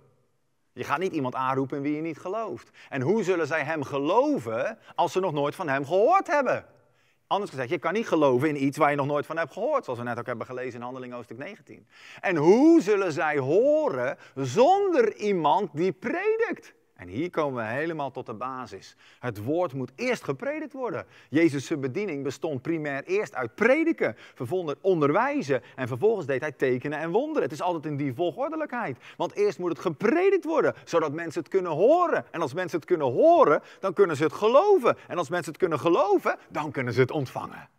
Je gaat niet iemand aanroepen in wie je niet gelooft. En hoe zullen zij Hem geloven als ze nog nooit van Hem gehoord hebben? Anders gezegd, je kan niet geloven in iets waar je nog nooit van hebt gehoord, zoals we net ook hebben gelezen in Handeling hoofdstuk 19. En hoe zullen zij horen zonder iemand die predikt? En hier komen we helemaal tot de basis. Het woord moet eerst gepredikt worden. Jezus' bediening bestond primair eerst uit prediken, vervolgens onderwijzen en vervolgens deed hij tekenen en wonderen. Het is altijd in die volgordelijkheid. Want eerst moet het gepredikt worden, zodat mensen het kunnen horen. En als mensen het kunnen horen, dan kunnen ze het geloven. En als mensen het kunnen geloven, dan kunnen ze het ontvangen.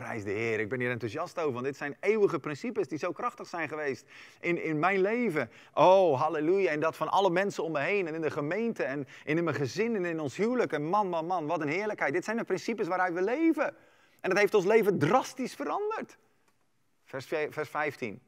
Prijs de Heer, ik ben hier enthousiast over, dit zijn eeuwige principes die zo krachtig zijn geweest in, in mijn leven. Oh, halleluja, en dat van alle mensen om me heen en in de gemeente en in mijn gezin en in ons huwelijk. En man, man, man, wat een heerlijkheid. Dit zijn de principes waaruit we leven. En dat heeft ons leven drastisch veranderd. Vers, vers 15.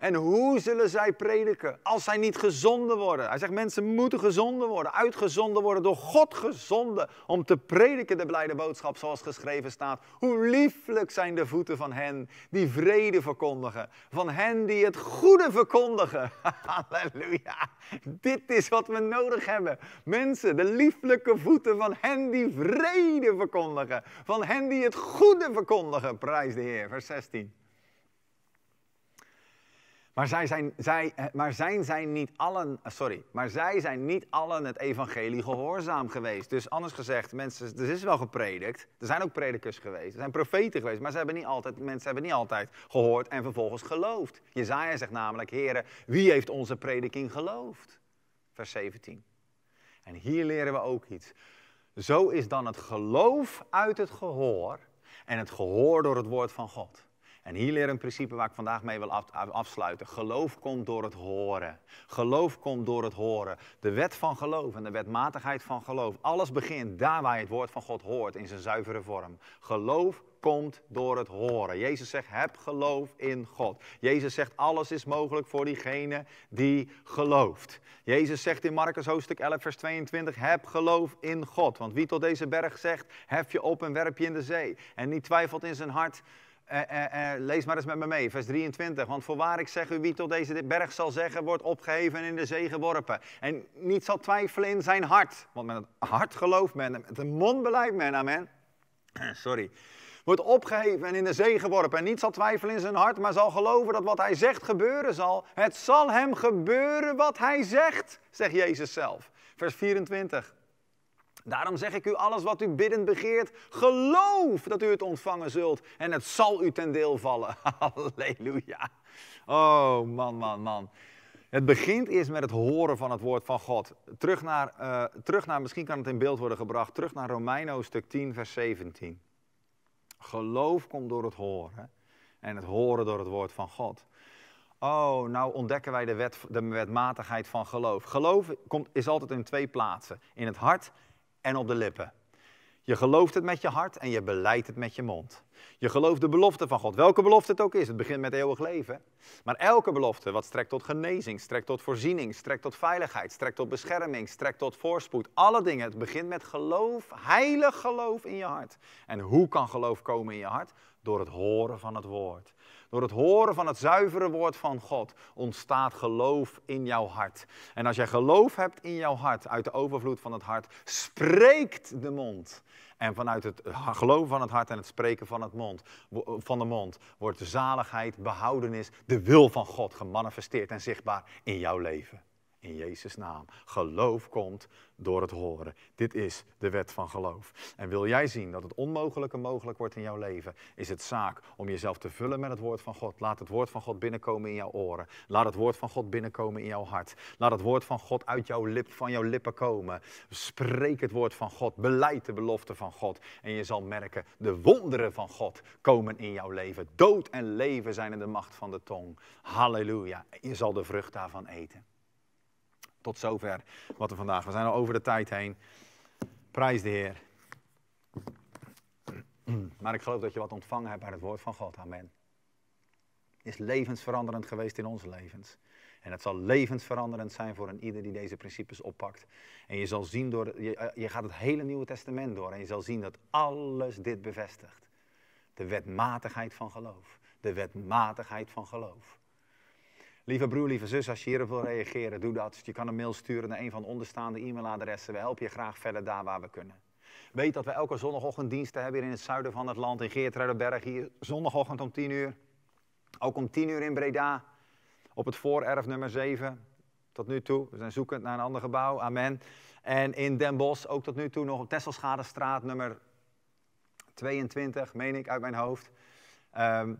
En hoe zullen zij prediken als zij niet gezonden worden? Hij zegt mensen moeten gezonden worden, uitgezonden worden, door God gezonden om te prediken de blijde boodschap zoals geschreven staat. Hoe lieflijk zijn de voeten van hen die vrede verkondigen, van hen die het goede verkondigen. Halleluja, dit is wat we nodig hebben. Mensen, de lieflijke voeten van hen die vrede verkondigen, van hen die het goede verkondigen. Prijs de Heer, vers 16. Maar, zij zijn, zij, eh, maar zijn niet allen, eh, sorry, maar zij zijn niet allen het evangelie gehoorzaam geweest. Dus anders gezegd, mensen, er is wel gepredikt. Er zijn ook predikers geweest, er zijn profeten geweest, maar ze hebben niet altijd, mensen hebben niet altijd gehoord en vervolgens geloofd. Jezaja zegt namelijk, heren, wie heeft onze prediking geloofd? Vers 17. En hier leren we ook iets. Zo is dan het geloof uit het gehoor en het gehoor door het woord van God. En hier leer een principe waar ik vandaag mee wil afsluiten. Geloof komt door het horen. Geloof komt door het horen. De wet van geloof en de wetmatigheid van geloof. Alles begint daar waar je het woord van God hoort in zijn zuivere vorm. Geloof komt door het horen. Jezus zegt, heb geloof in God. Jezus zegt, alles is mogelijk voor diegene die gelooft. Jezus zegt in Marcus hoofdstuk 11, vers 22, heb geloof in God. Want wie tot deze berg zegt, hef je op en werp je in de zee. En niet twijfelt in zijn hart, eh, eh, eh, lees maar eens met me mee, vers 23. Want voorwaar ik zeg u, wie tot deze berg zal zeggen, wordt opgeheven en in de zee geworpen. En niet zal twijfelen in zijn hart. Want met het hart gelooft men, met de mond beleidt men, amen. Sorry. Wordt opgeheven en in de zee geworpen. En niet zal twijfelen in zijn hart, maar zal geloven dat wat hij zegt gebeuren zal. Het zal hem gebeuren wat hij zegt, zegt Jezus zelf. Vers 24. Daarom zeg ik u alles wat u biddend begeert, geloof dat u het ontvangen zult en het zal u ten deel vallen. Halleluja. Oh man, man, man. Het begint eerst met het horen van het woord van God. Terug naar, eh, terug naar, misschien kan het in beeld worden gebracht, terug naar Romeino stuk 10, vers 17. Geloof komt door het horen en het horen door het woord van God. Oh, nou ontdekken wij de, wet, de wetmatigheid van geloof. Geloof komt, is altijd in twee plaatsen, in het hart en op de lippen. Je gelooft het met je hart en je beleidt het met je mond. Je gelooft de belofte van God. Welke belofte het ook is. Het begint met eeuwig leven. Maar elke belofte wat strekt tot genezing, strekt tot voorziening, strekt tot veiligheid, strekt tot bescherming, strekt tot voorspoed. Alle dingen. Het begint met geloof, heilig geloof in je hart. En hoe kan geloof komen in je hart? Door het horen van het woord. Door het horen van het zuivere woord van God ontstaat geloof in jouw hart. En als jij geloof hebt in jouw hart, uit de overvloed van het hart, spreekt de mond. En vanuit het geloven van het hart en het spreken van, het mond, van de mond wordt de zaligheid, behoudenis, de wil van God gemanifesteerd en zichtbaar in jouw leven in Jezus' naam. Geloof komt door het horen. Dit is de wet van geloof. En wil jij zien dat het onmogelijke mogelijk wordt in jouw leven, is het zaak om jezelf te vullen met het woord van God. Laat het woord van God binnenkomen in jouw oren. Laat het woord van God binnenkomen in jouw hart. Laat het woord van God uit jouw lip, van jouw lippen komen. Spreek het woord van God. Beleid de belofte van God. En je zal merken, de wonderen van God komen in jouw leven. Dood en leven zijn in de macht van de tong. Halleluja. Je zal de vrucht daarvan eten. Tot zover wat we vandaag. We zijn al over de tijd heen. Prijs de Heer. Maar ik geloof dat je wat ontvangen hebt uit het woord van God. Amen. Is levensveranderend geweest in onze levens. En het zal levensveranderend zijn voor een ieder die deze principes oppakt. En je zal zien door, je, eh, je gaat het hele Nieuwe Testament door en je zal zien dat alles dit bevestigt. De wetmatigheid van geloof. De wetmatigheid van geloof. Lieve broer, lieve zus, als je hierop wil reageren, doe dat. Je kan een mail sturen naar een van de onderstaande e-mailadressen. We helpen je graag verder daar waar we kunnen. Weet dat we elke zondagochtend diensten hebben hier in het zuiden van het land, in Geertruidenberg, hier zondagochtend om 10 uur. Ook om 10 uur in Breda, op het voorerf nummer 7, tot nu toe. We zijn zoekend naar een ander gebouw, amen. En in Den Bosch, ook tot nu toe nog op Tesselschadestraat nummer 22, meen ik uit mijn hoofd. Ehm,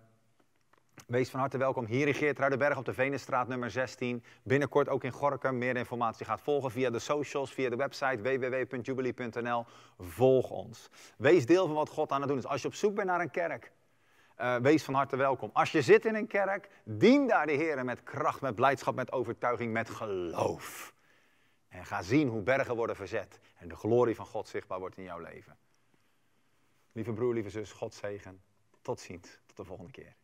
Wees van harte welkom hier in Geert op de Venestraat nummer 16. Binnenkort ook in Gorkum. Meer informatie gaat volgen via de socials, via de website www.jubilee.nl. Volg ons. Wees deel van wat God aan het doen is. Als je op zoek bent naar een kerk, eh, wees van harte welkom. Als je zit in een kerk, dien daar de Heer met kracht, met blijdschap, met overtuiging, met geloof. En ga zien hoe bergen worden verzet en de glorie van God zichtbaar wordt in jouw leven. Lieve broer, lieve zus, God zegen. Tot ziens. Tot de volgende keer.